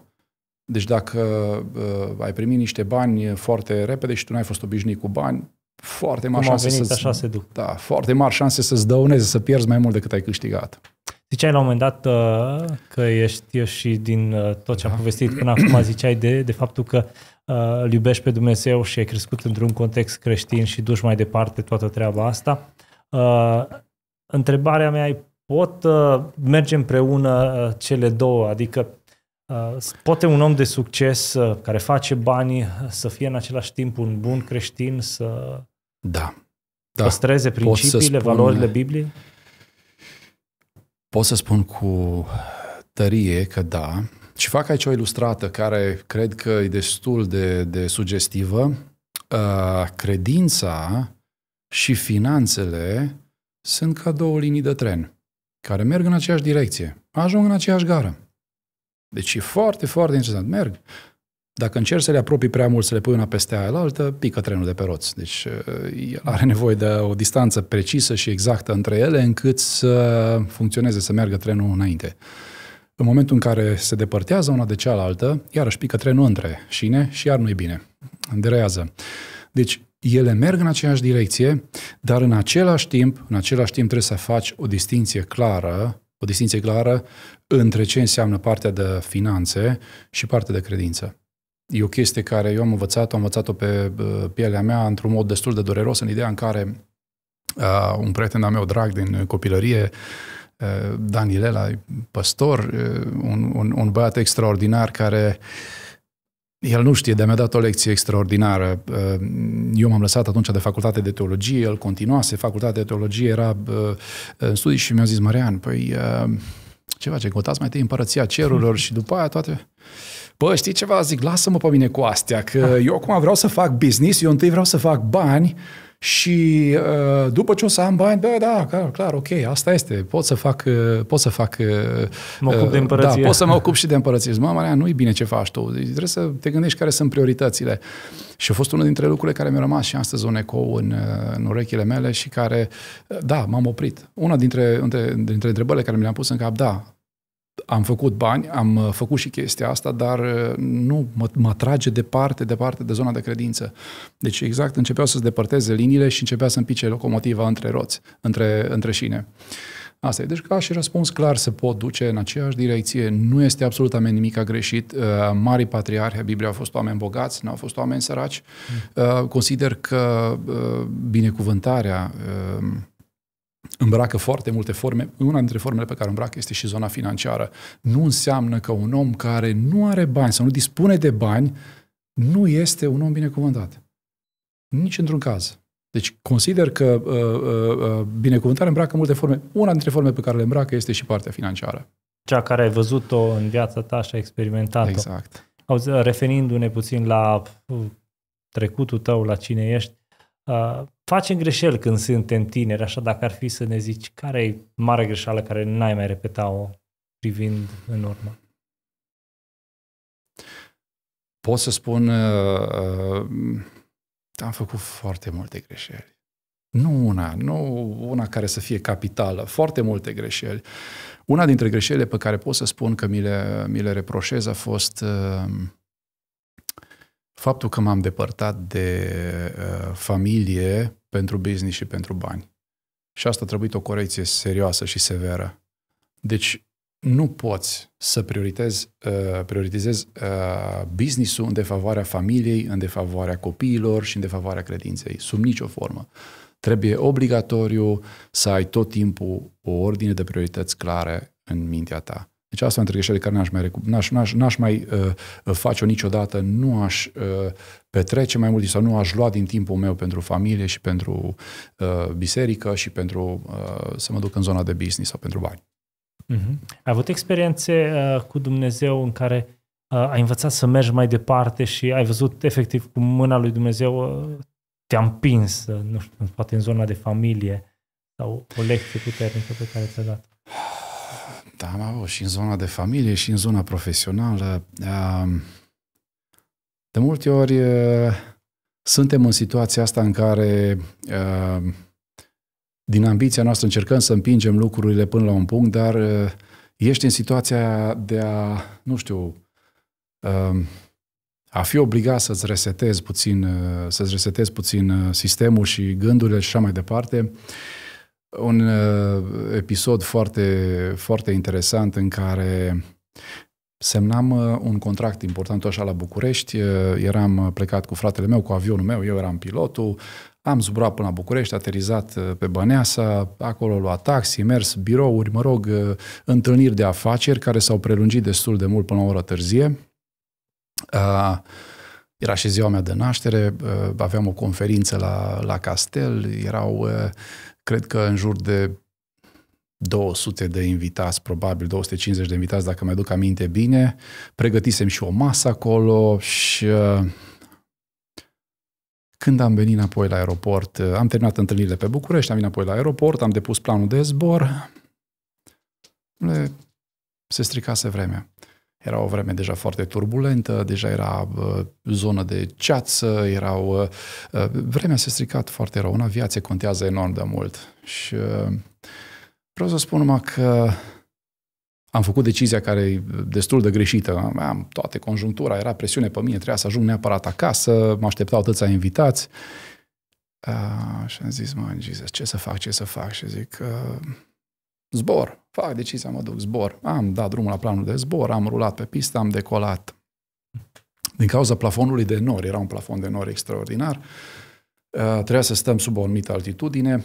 Deci dacă uh, ai primit niște bani foarte repede și tu n-ai fost obișnuit cu bani, foarte mari șanse să așa se duc. Da, foarte mari șanse să-ți dăuneze, să pierzi mai mult decât ai câștigat. Ziceai la un moment dat uh, că ești și din uh, tot ce da. povestit până acum, ziceai de, de faptul că uh, Uh, îl iubești pe Dumnezeu și ai crescut într-un context creștin și duci mai departe toată treaba asta. Uh, întrebarea mea e, pot uh, merge împreună uh, cele două? Adică uh, poate un om de succes uh, care face bani uh, să fie în același timp un bun creștin, să da. Da. păstreze principiile, spun, valorile Bibliei? Pot să spun cu tărie că da, și fac aici o ilustrată care cred că e destul de, de sugestivă. Uh, credința și finanțele sunt ca două linii de tren care merg în aceeași direcție, ajung în aceeași gară. Deci e foarte, foarte interesant. Merg. Dacă încerci să le apropii prea mult, să le pui una peste aia la altă, pică trenul de pe roți. Deci el uh, are nevoie de o distanță precisă și exactă între ele încât să funcționeze, să meargă trenul înainte. În momentul în care se depărtează una de cealaltă, iarăși pică trenul între șine și iar nu-i bine. Derează. Deci, ele merg în aceeași direcție, dar în același timp, în același timp trebuie să faci o distinție clară, o distinție clară între ce înseamnă partea de finanțe și partea de credință. E o chestie care eu am învățat-o, am învățat-o pe pielea mea într-un mod destul de dureros, în ideea în care uh, un prieten al meu drag din copilărie uh, Eh, Danilea, păstor, eh, un, un, un băiat extraordinar care el nu știe, de mi-a dat o lecție extraordinară. Eh, eu m-am lăsat atunci de facultate de teologie, el continuase, facultatea de teologie era în studii și mi-a zis, Marian, păi ce face? Căutați mai tăi împărăția cerurilor și după aia toate... Bă, știi ceva? Zic, lasă-mă pe mine cu astea, că eu acum vreau să fac business, eu întâi vreau să fac bani și uh, după ce o să am bani, da, da, clar, clar, ok, asta este, pot să fac, uh, pot să fac... Uh, mă ocup de da, împărăție. Da, pot să mă ocup și de împărăție. Mama mea, nu-i bine ce faci tu, deci trebuie să te gândești care sunt prioritățile. Și a fost unul dintre lucrurile care mi-a rămas și astăzi un ecou în, în urechile mele și care, da, m-am oprit. Una dintre, dintre, dintre întrebările care mi le-am pus în cap, da, am făcut bani, am uh, făcut și chestia asta, dar uh, nu mă, mă trage departe, departe de zona de credință. Deci exact începeau să-ți depărteze liniile și începea să împice locomotiva între roți, între, între șine. Asta e. Deci ca și răspuns clar se pot duce în aceeași direcție. Nu este absolutament nimic greșit. Uh, marii patriarhi a Bibliei au fost oameni bogați, nu au fost oameni săraci. Mm. Consider că binecuvântarea îmbracă foarte multe forme. Una dintre formele pe care îmbracă este și zona financiară. Nu înseamnă că un om care nu are bani sau nu dispune de bani nu este un om binecuvântat. Nici într-un caz. Deci consider că uh, uh, uh binecuvântarea îmbracă multe forme. Una dintre forme pe care le îmbracă este și partea financiară. Cea care ai văzut-o în viața ta și ai experimentat-o. Exact. Auzi, referindu-ne puțin la uh, trecutul tău, la cine ești, uh, facem greșeli când suntem tineri, așa dacă ar fi să ne zici care e mare greșeală care n-ai mai repeta-o privind în urmă? Pot să spun, uh, uh, am făcut foarte multe greșeli. Nu una, nu una care să fie capitală, foarte multe greșeli. Una dintre greșelile pe care pot să spun că mi le, mi le reproșez a fost uh, faptul că m-am depărtat de uh, familie pentru business și pentru bani. Și asta a trebuit o corecție serioasă și severă. Deci nu poți să prioritezi, uh, prioritizezi uh, business-ul în defavoarea familiei, în defavoarea copiilor și în defavoarea credinței, sub nicio formă. Trebuie obligatoriu să ai tot timpul o ordine de priorități clare în mintea ta. Deci asta e o între care n-aș mai, recu- n-aș, n-aș, n-aș mai uh, uh face-o niciodată, nu aș uh, petrece mai mult sau nu aș lua din timpul meu pentru familie și pentru uh, biserică și pentru uh, să mă duc în zona de business sau pentru bani. Uh-huh. Ai avut experiențe uh, cu Dumnezeu în care uh, ai învățat să mergi mai departe și ai văzut efectiv cu mâna lui Dumnezeu uh, te-a împins, uh, nu știu, poate în zona de familie sau o lecție puternică pe care ți-a dat? Da, am avut și în zona de familie, și în zona profesională. De multe ori suntem în situația asta în care din ambiția noastră încercăm să împingem lucrurile până la un punct, dar ești în situația de a, nu știu, a fi obligat să-ți resetezi puțin, să-ți resetezi puțin sistemul și gândurile și așa mai departe un uh, episod foarte, foarte interesant în care semnam uh, un contract important așa la București, uh, eram uh, plecat cu fratele meu, cu avionul meu, eu eram pilotul, am zburat până la București, aterizat uh, pe Băneasa, acolo luat taxi, mers birouri, mă rog, uh, întâlniri de afaceri care s-au prelungit destul de mult până la o oră târzie. Uh, era și ziua mea de naștere, aveam o conferință la, la Castel, erau cred că în jur de 200 de invitați, probabil 250 de invitați, dacă mi-aduc aminte bine. Pregătisem și o masă acolo și uh, când am venit înapoi la aeroport, uh, am terminat întâlnirile pe București, am venit înapoi la aeroport, am depus planul de zbor, se stricase vremea. Era o vreme deja foarte turbulentă, deja era zonă de ceață, erau, vremea se stricat foarte rău, una viață contează enorm de mult. Și vreau să spun numai că am făcut decizia care e destul de greșită. Am toate conjunctura, era presiune pe mine, trebuia să ajung neapărat acasă, mă așteptau atâția invitați. Uh, și am zis, mă, Jesus, ce să fac, ce să fac? Și zic, uh, Zbor. Fac decizia, mă duc, zbor. Am dat drumul la planul de zbor, am rulat pe pistă, am decolat. Din cauza plafonului de nori, era un plafon de nori extraordinar, uh, trebuia să stăm sub o anumită altitudine.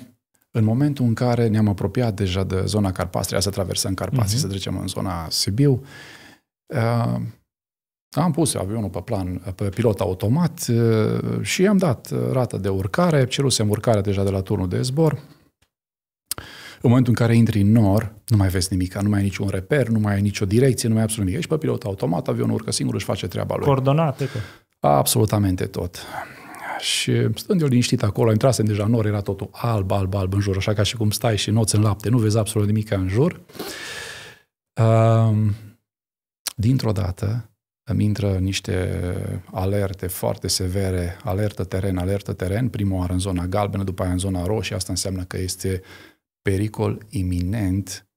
În momentul în care ne-am apropiat deja de zona Carpatria, să traversăm Carpații, uh-huh. Mhm. să trecem în zona Sibiu, uh, am pus avionul pe plan, pe pilot automat uh, și am dat rată de urcare, cerusem urcarea deja de la turnul de zbor, în momentul în care intri în nor, nu mai vezi nimic, nu mai ai niciun reper, nu mai ai nicio direcție, nu mai ai absolut nimic. Ești pe pilot automat, avionul urcă singur, își face treaba lui. Coordonate. Tot. Absolutamente tot. Și stând eu liniștit acolo, intrasem deja în nor, era totul alb, alb, alb în jur, așa ca și cum stai și noți în lapte, nu vezi absolut nimic în jur. Um, dintr-o dată îmi intră niște alerte foarte severe, alertă teren, alertă teren, prima oară în zona galbenă, după aia în zona roșie, asta înseamnă că este pericol iminent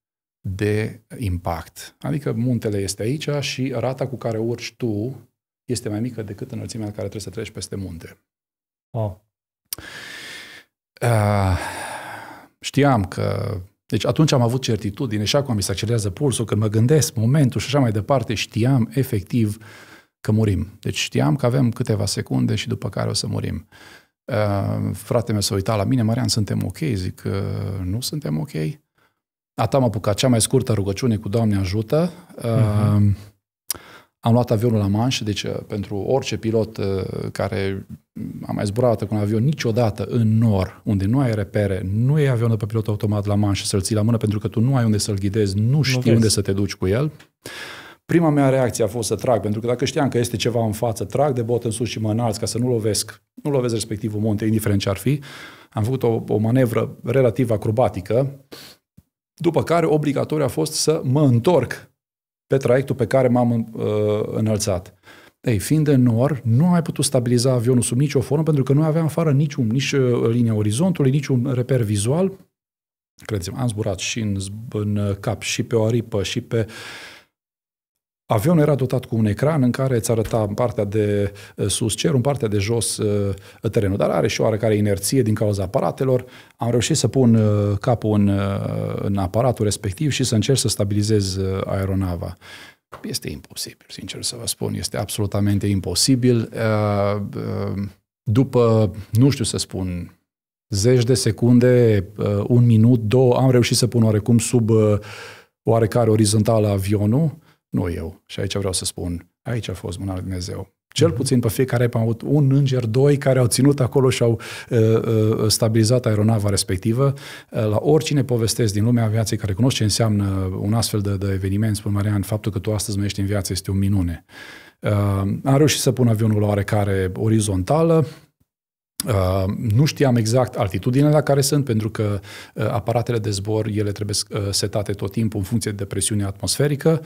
de impact. Adică muntele este aici și rata cu care urci tu este mai mică decât înălțimea la care trebuie să treci peste munte. Oh. Uh, știam că... Deci atunci am avut certitudine și acum mi se accelerează pulsul când mă gândesc momentul și așa mai departe. Știam efectiv că murim. Deci știam că avem câteva secunde și după care o să murim. Uh, ehm, fratele meu s-a uitat la mine, Marian, suntem ok? Zic, uh, nu suntem ok. Ata am apucat cea mai scurtă rugăciune cu Doamne ajută. Uh, uh-huh. Am luat avionul la manș, deci ă, pentru orice pilot ă, care a mai zburat cu un avion niciodată în nor, unde nu ai repere, nu e avionul pe pilot automat la manș să-l ții la mână pentru că tu nu ai unde să-l ghidezi, nu știi nu unde să te duci cu el. Uh, Prima mea reacție a fost să trag, pentru că dacă știam că este ceva în față, trag de bot în sus și mă înalț ca să nu lovesc, nu lovesc respectivul munte, indiferent ce ar fi. Am făcut o, o manevră relativ acrobatică, după care obligatoriu a fost să mă întorc pe traiectul pe care m-am uh, înălțat. Ei, fiind în nor, nu ai putut stabiliza avionul sub nicio formă pentru că nu aveam afară niciun, nici uh, linia orizontului, niciun reper vizual. Credeți-mă, am zburat și în, în cap, și pe o aripă, și pe Avionul era dotat cu un ecran în care îți arăta în partea de eh, sus cer, în partea de jos eh, terenul, dar are și oarecare inerție din cauza aparatelor. Am reușit să pun eh, capul în, în aparatul respectiv și să încerc să stabilizez aeronava. Este imposibil, sincer să vă spun, este absolutamente imposibil. După, nu știu să spun, zeci de secunde, un minut, două, am reușit să pun oarecum sub oarecare orizontală avionul nu eu. Și aici vreau să spun, aici a fost mâna lui Dumnezeu. Cel puțin pe fiecare am avut un înger, doi care au ținut acolo și au uh, uh, stabilizat aeronava respectivă. Uh, la oricine povestesc din lumea aviației care cunoște ce înseamnă un astfel de, de eveniment, spun Marian, faptul că tu astăzi mă ești în viață este o minune. Uh, am reușit să pun avionul la oarecare orizontală, Uh, nu știam exact altitudinile la care sunt, pentru că uh, aparatele de zbor, ele trebuie uh, setate tot timpul în funcție de presiunea atmosferică.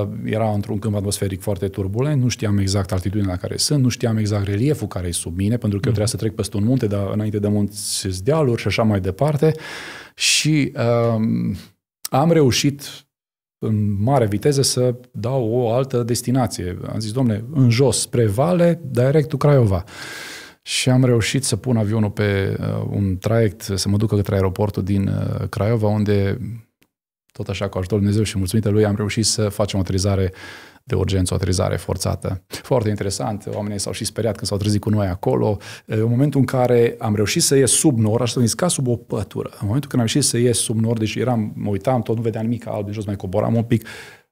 Uh, era într-un câmp atmosferic foarte turbulent, nu știam exact altitudinea la care sunt, nu știam exact relieful care e sub mine, pentru că eu mm. trebuia să trec peste un munte, dar înainte de munți dealuri și așa mai departe. Și am reușit în mare viteză să dau o altă destinație. Am zis, domnule, în jos, spre vale, directul Craiova și am reușit să pun avionul pe uh, un traiect, să mă ducă către aeroportul din uh, Craiova, unde, tot așa cu ajutorul Dumnezeu și mulțumită lui, am reușit să facem o aterizare de urgență, o aterizare forțată. Foarte interesant, oamenii s-au și speriat când s-au trezit cu noi acolo. Uh, în momentul în care am reușit să ies sub nor, aș spune, ca sub o pătură. În momentul când am reușit să ies sub nor, deci eram, mă uitam, tot nu vedeam nimic alb, din jos mai coboram un pic,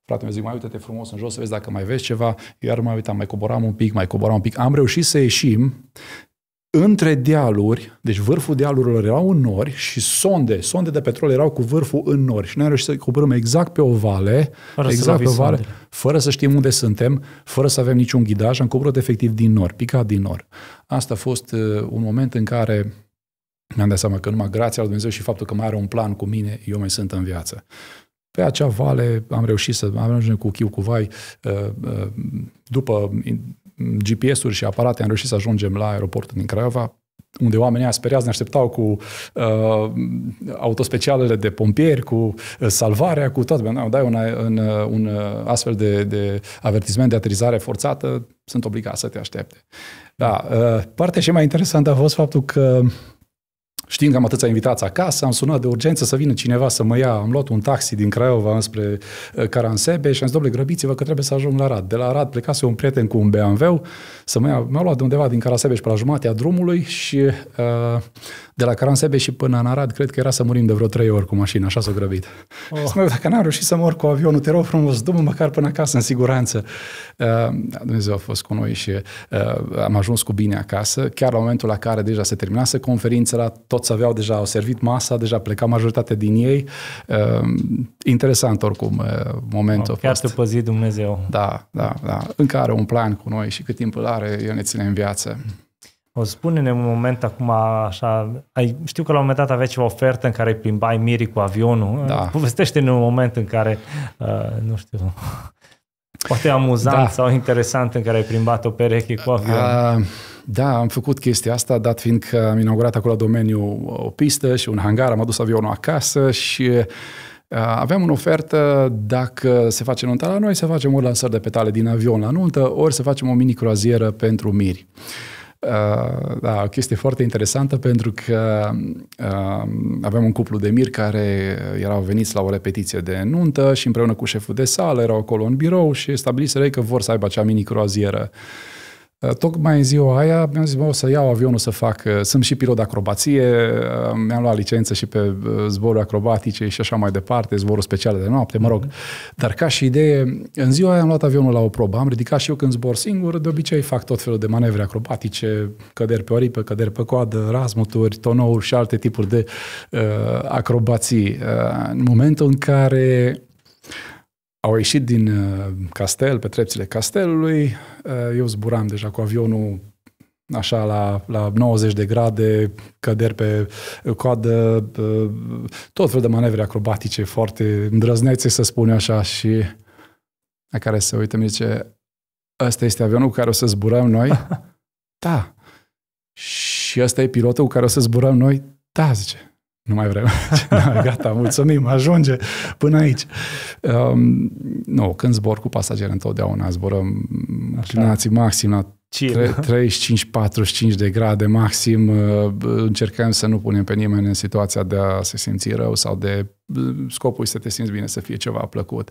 Frate, mi zic, mai uite-te frumos în jos să vezi dacă mai vezi ceva. iar mai uitam, mai coboram un pic, mai coboram un pic. Am reușit să ieșim între dealuri, deci vârful dealurilor erau în nori și sonde, sonde de petrol erau cu vârful în nori și noi am reușit să coborâm exact pe o vale, fără exact pe o vale, fără să știm unde suntem, fără să avem niciun ghidaj, am coborât efectiv din nori, picat din nori. Asta a fost uh, un moment în care mi-am dat seama că numai grația lui Dumnezeu și faptul că mai are un plan cu mine, eu mai sunt în viață. Pe acea vale am reușit să am ajuns cu chiu cu vai uh, uh, după GPS-uri și aparate am reușit să ajungem la aeroportul din Craiova, unde oamenii speriați ne așteptau cu uh, autospecialele de pompieri, cu uh, salvarea, cu toate. Nu, dai un, în, un astfel de, de avertisment de aterizare forțată, sunt obligat să te aștepte. Da, uh, partea și mai interesantă a fost faptul că Știind că am atâția invitați acasă, am sunat de urgență să vină cineva să mă ia. Am luat un taxi din Craiova înspre uh, Caransebe și am zis, domnule, grăbiți-vă că trebuie să ajung la Arad. De la Arad plecase un prieten cu un BMW să mă ia. m a luat de undeva din Caransebe și pe la jumatea drumului și uh, de la Caransebe și până în Arad, cred că era să murim de vreo trei ori cu mașina, așa s-a grăbit. Oh. Să mă, dacă n-am reușit să mor cu avionul, te rog frumos, du măcar până acasă, în siguranță. Uh, da, Dumnezeu a fost cu noi și uh, am ajuns cu bine acasă, chiar la momentul la care deja se terminase conferința, la toți aveau deja, au servit masa, deja pleca majoritatea din ei. Ehm, interesant oricum momentul. chiar te păzi Dumnezeu. Da, da, da. Încă are un plan cu noi și cât timp îl are, el ne ține în viață. O spune-ne un moment acum, așa, ai, știu că la un moment dat aveai ceva ofertă în care îi plimbai mirii cu avionul. Da. Povestește-ne un moment în care, uh, nu știu, Poate amuzant da. sau interesant în care ai plimbat o pereche cu avion. Uh, da, am făcut chestia asta, dat fiind că am inaugurat acolo domeniu o pistă și un hangar, am adus avionul acasă și Aveam în ofertă, dacă se face nunta la noi, să facem ori lansări de petale din avion la nuntă, ori să facem o mini croazieră pentru miri. Uh, da, o chestie foarte interesantă pentru că um, aveam un cuplu de miri care erau veniți la o repetiție de nuntă și împreună cu șeful de sală erau acolo în birou și stabiliseră că vor să aibă acea mini croazieră uh, Eh, tocmai în ziua aia mi-am zis, o să iau avionul să fac, eh, sunt și pilot de acrobație, eh, mi-am luat licență și pe zboruri acrobatice și așa mai departe, zboruri speciale de noapte, mă rog. Mm-hmm. Dar ca și idee, în ziua aia am luat avionul la o probă, am ridicat și eu când zbor singur, de obicei fac tot felul de manevre acrobatice, căderi pe oripă, căderi pe coadă, razmuturi, tonouri și alte tipuri de uh, acrobații. Uh, în momentul în care au ieșit din uh, castel, pe trepțile castelului, uh, eu zburam deja cu avionul așa la, la 90 de grade, căderi pe coadă, uh, tot fel de manevre acrobatice foarte îndrăznețe, să spun așa, și la care se uită, mi zice, ăsta este avionul cu care o să zburăm noi? da. Și ăsta e pilotul cu care o să zburăm noi? Da, zice nu mai vrem. da, gata, mulțumim, ajunge până aici. Um, nu, când zbor cu pasageri întotdeauna, zborăm înclinații maxim la 35-45 de grade maxim, uh, încercăm să nu punem pe nimeni în situația de a se simți rău sau de uh, scopul este să te simți bine, să fie ceva plăcut.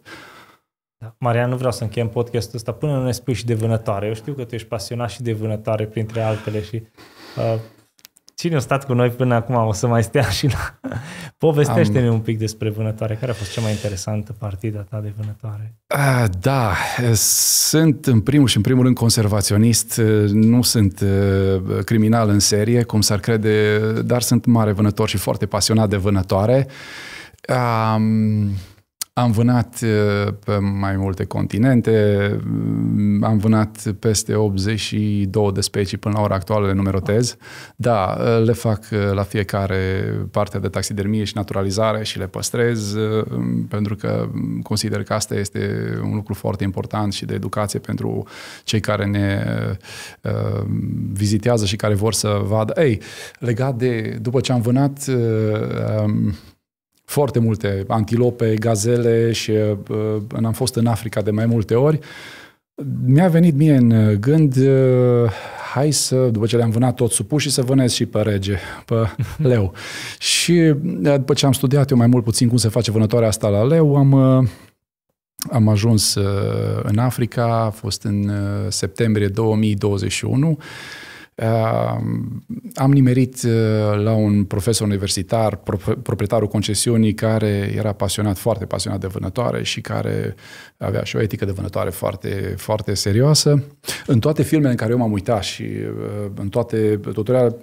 Da. Marian, nu vreau să încheiem podcastul ăsta până nu ne spui și de vânătoare. Eu știu că tu ești pasionat și de vânătoare, printre altele, și uh, Cine a stat cu noi până acum o să mai stea și la... Povestește-ne Am... un pic despre vânătoare. Care a fost cea mai interesantă partidă ta de vânătoare? Da, sunt în primul și în primul rând conservaționist. Nu sunt criminal în serie, cum s-ar crede, dar sunt mare vânător și foarte pasionat de vânătoare. Um am vânat uh, pe mai multe continente, mm, am vânat peste 82 de specii până la ora actuală, le numerotez. Da, uh, le fac uh, la fiecare parte de taxidermie și naturalizare și le păstrez, pentru că consider că asta este un lucru foarte important și de educație pentru cei care ne vizitează și care vor să vadă. Ei, legat de, după ce am vânat foarte multe, antilope, gazele și uh, uh am fost în Africa de mai multe ori. Mi-a venit mie în gând, uh, hai să, după ce le-am vânat tot și să vânez și pe rege, pe leu. și uh, după ce am studiat eu mai mult puțin cum se face vânătoarea asta la leu, am uh, am ajuns uh, în Africa, a fost în septembrie 2021 Ehm, am nimerit eh, la un profesor universitar, proprietarul concesiunii, care era pasionat, foarte pasionat de vânătoare și care avea și o etică de vânătoare foarte, foarte serioasă. În toate filmele în care eu m-am uitat și eh, în toate tutorialele,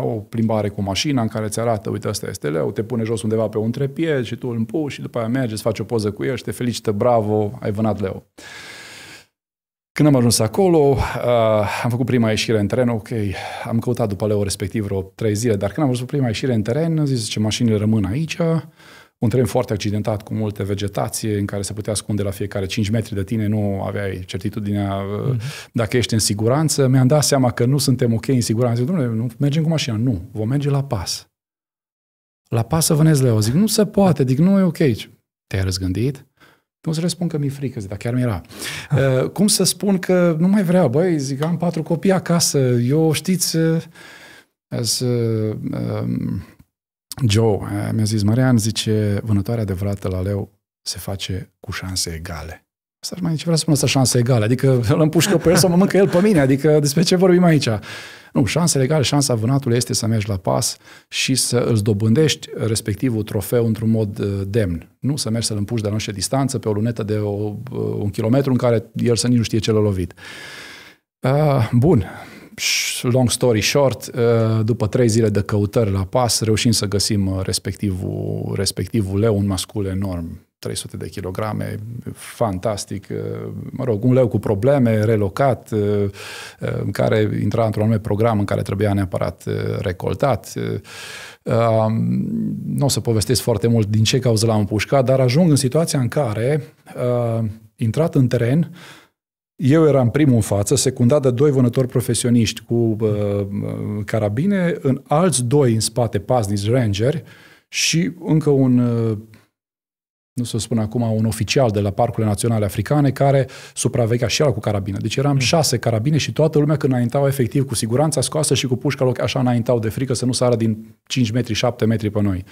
o plimbare cu mașina în care ți arată, uite, asta, este leu, te pune jos undeva pe un trepied și tu îl împuși și după aia mergi, îți faci o poză cu el și te felicită, bravo, ai vânat leu. Când am ajuns acolo, uh, am făcut prima ieșire în teren, ok, am căutat după leu respectiv vreo trei zile, dar când am văzut prima ieșire în teren, am zis, că mașinile rămân aici, un teren foarte accidentat, cu multe vegetație, în care se putea ascunde la fiecare 5 metri de tine, nu aveai certitudinea uh, mm-hmm. dacă ești în siguranță. Mi-am dat seama că nu suntem ok în siguranță. Domnule, nu mergem cu mașina. Nu, vom merge la pas. La pas să vânezi leu. Zic, nu se poate, zic, nu e ok. Te-ai răzgândit? Nu să le spun că mi-e frică, zic, dar chiar mi-era. Uh, cum să spun că nu mai vreau, băi, zic, am patru copii acasă, eu știți, uh, as, uh, um, Joe uh, mi-a zis, Marian, zice, vânătoarea adevărată la leu se face cu șanse egale. Asta mai ce vreau să spun asta șanse egale, adică îl împușcă pe el sau mă mâncă el pe mine, adică despre ce vorbim aici? Nu, șansele egale, șansa vânatului este să mergi la pas și să îți dobândești respectivul trofeu într-un mod uh, demn. Nu să mergi să-l împuși de la distanță pe o lunetă de o, uh, un kilometru în care el să nici nu știe ce l-a lovit. Uh, bun, long story short, uh, după trei zile de căutări la pas, reușim să găsim respectivul, respectivul leu, un mascul enorm, 300 de kilograme, fantastic, uh, mă rog, un leu cu probleme, relocat, uh, uh, care intra într-un anume program în care trebuia neapărat recoltat. Um, nu o să povestesc foarte mult din ce cauză l-am împușcat, dar ajung în situația în care, intrat în teren, eu eram primul în față, secundat de doi vânători profesioniști cu carabine, în alți doi în spate, paznici, rangeri, și încă un nu să spun acum, un oficial de la Parcurile Naționale Africane care supraveghea și el cu carabină. Deci eram mm. șase carabine și toată lumea când înaintau efectiv cu siguranța scoasă și cu pușca loc, așa înaintau de frică să nu sară din 5 metri, 7 metri pe noi.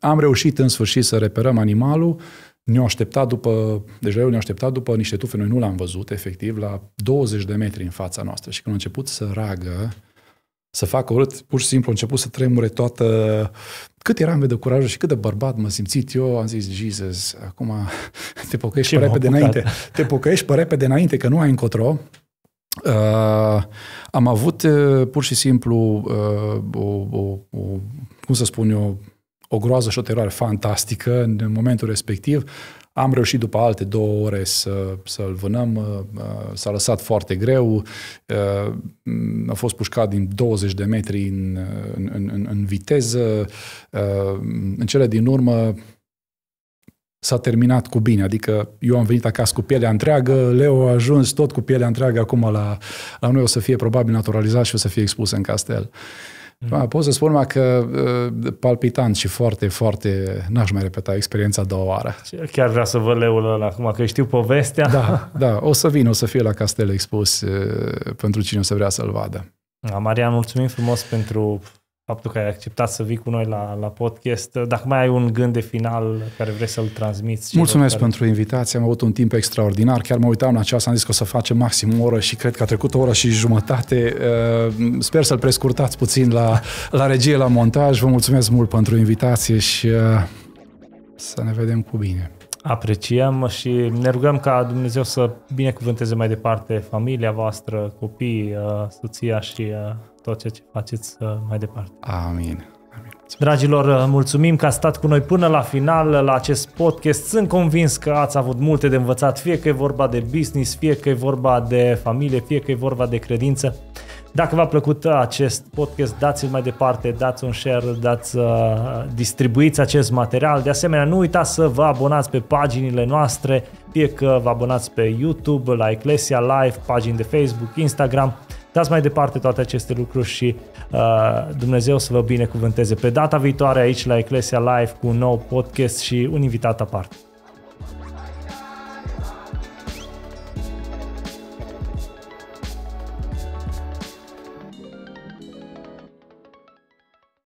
Am reușit în sfârșit să reperăm animalul, ne-au așteptat după, deja eu ne-au așteptat după niște tufe, noi nu l-am văzut efectiv, la 20 de metri în fața noastră și când a început să ragă, să facă urât, pur și simplu a început să tremure toată cât eram de curajos și cât de bărbat mă simțit eu, am zis, Jesus, acum te pocăiești pe repede înainte. Te pocăiești pe repede înainte, că nu ai încotro. Uh, am avut uh, pur și simplu uh, o, o, o, cum să spun eu, o groază și o teroare fantastică în momentul respectiv. Am reușit după alte două ore să, să-l vânăm, uh, uh, s-a lăsat foarte greu, uh, a fost pușcat din 20 de metri în, în, în, în viteză. În cele din urmă s-a terminat cu bine, adică eu am venit acasă cu pielea întreagă, Leo a ajuns tot cu pielea întreagă acum la, la noi, o să fie probabil naturalizat și o să fie expus în castel. Uh, Mm. Pot să spun că uh, palpitant și foarte, foarte n-aș mai repeta experiența a doua oară. Chiar vrea să vă leul ăla acum, că știu povestea. Da, da, o să vin, o să fie la castel expus uh, pentru cine o să vrea să-l vadă. Da, Maria, mulțumim frumos pentru faptul că ai acceptat să vii cu noi la, la podcast. Dacă mai ai un gând de final care vrei să-l transmiți. Mulțumesc care... pentru invitație, am avut un timp extraordinar, chiar mă uitam la ceas, am zis că o să facem maxim o oră și cred că a trecut o oră și jumătate. Uh, sper să-l prescurtați puțin la, la regie, la montaj. Vă mulțumesc mult pentru invitație și uh, să ne vedem cu bine. Apreciem și ne rugăm ca Dumnezeu să binecuvânteze mai departe familia voastră, copii, uh, soția și tot ceea ce faceți uh, mai departe. Amin. Dragilor, uh, mulțumim că ați stat cu noi până la final uh, la acest podcast. Sunt convins că ați avut multe de învățat, fie că e vorba de business, fie că e vorba de familie, fie că e vorba de credință. Dacă v-a plăcut acest podcast, dați-l mai departe, dați un share, dați, distribuiți acest material. De asemenea, nu uitați să vă abonați pe paginile noastre, fie că vă abonați pe YouTube, la Ecclesia Live, pagini de Facebook, Instagram, Dați mai departe toate aceste lucruri și uh, Dumnezeu să vă binecuvânteze. Pe data viitoare aici la Eclesia Live cu un nou podcast și un invitat aparte.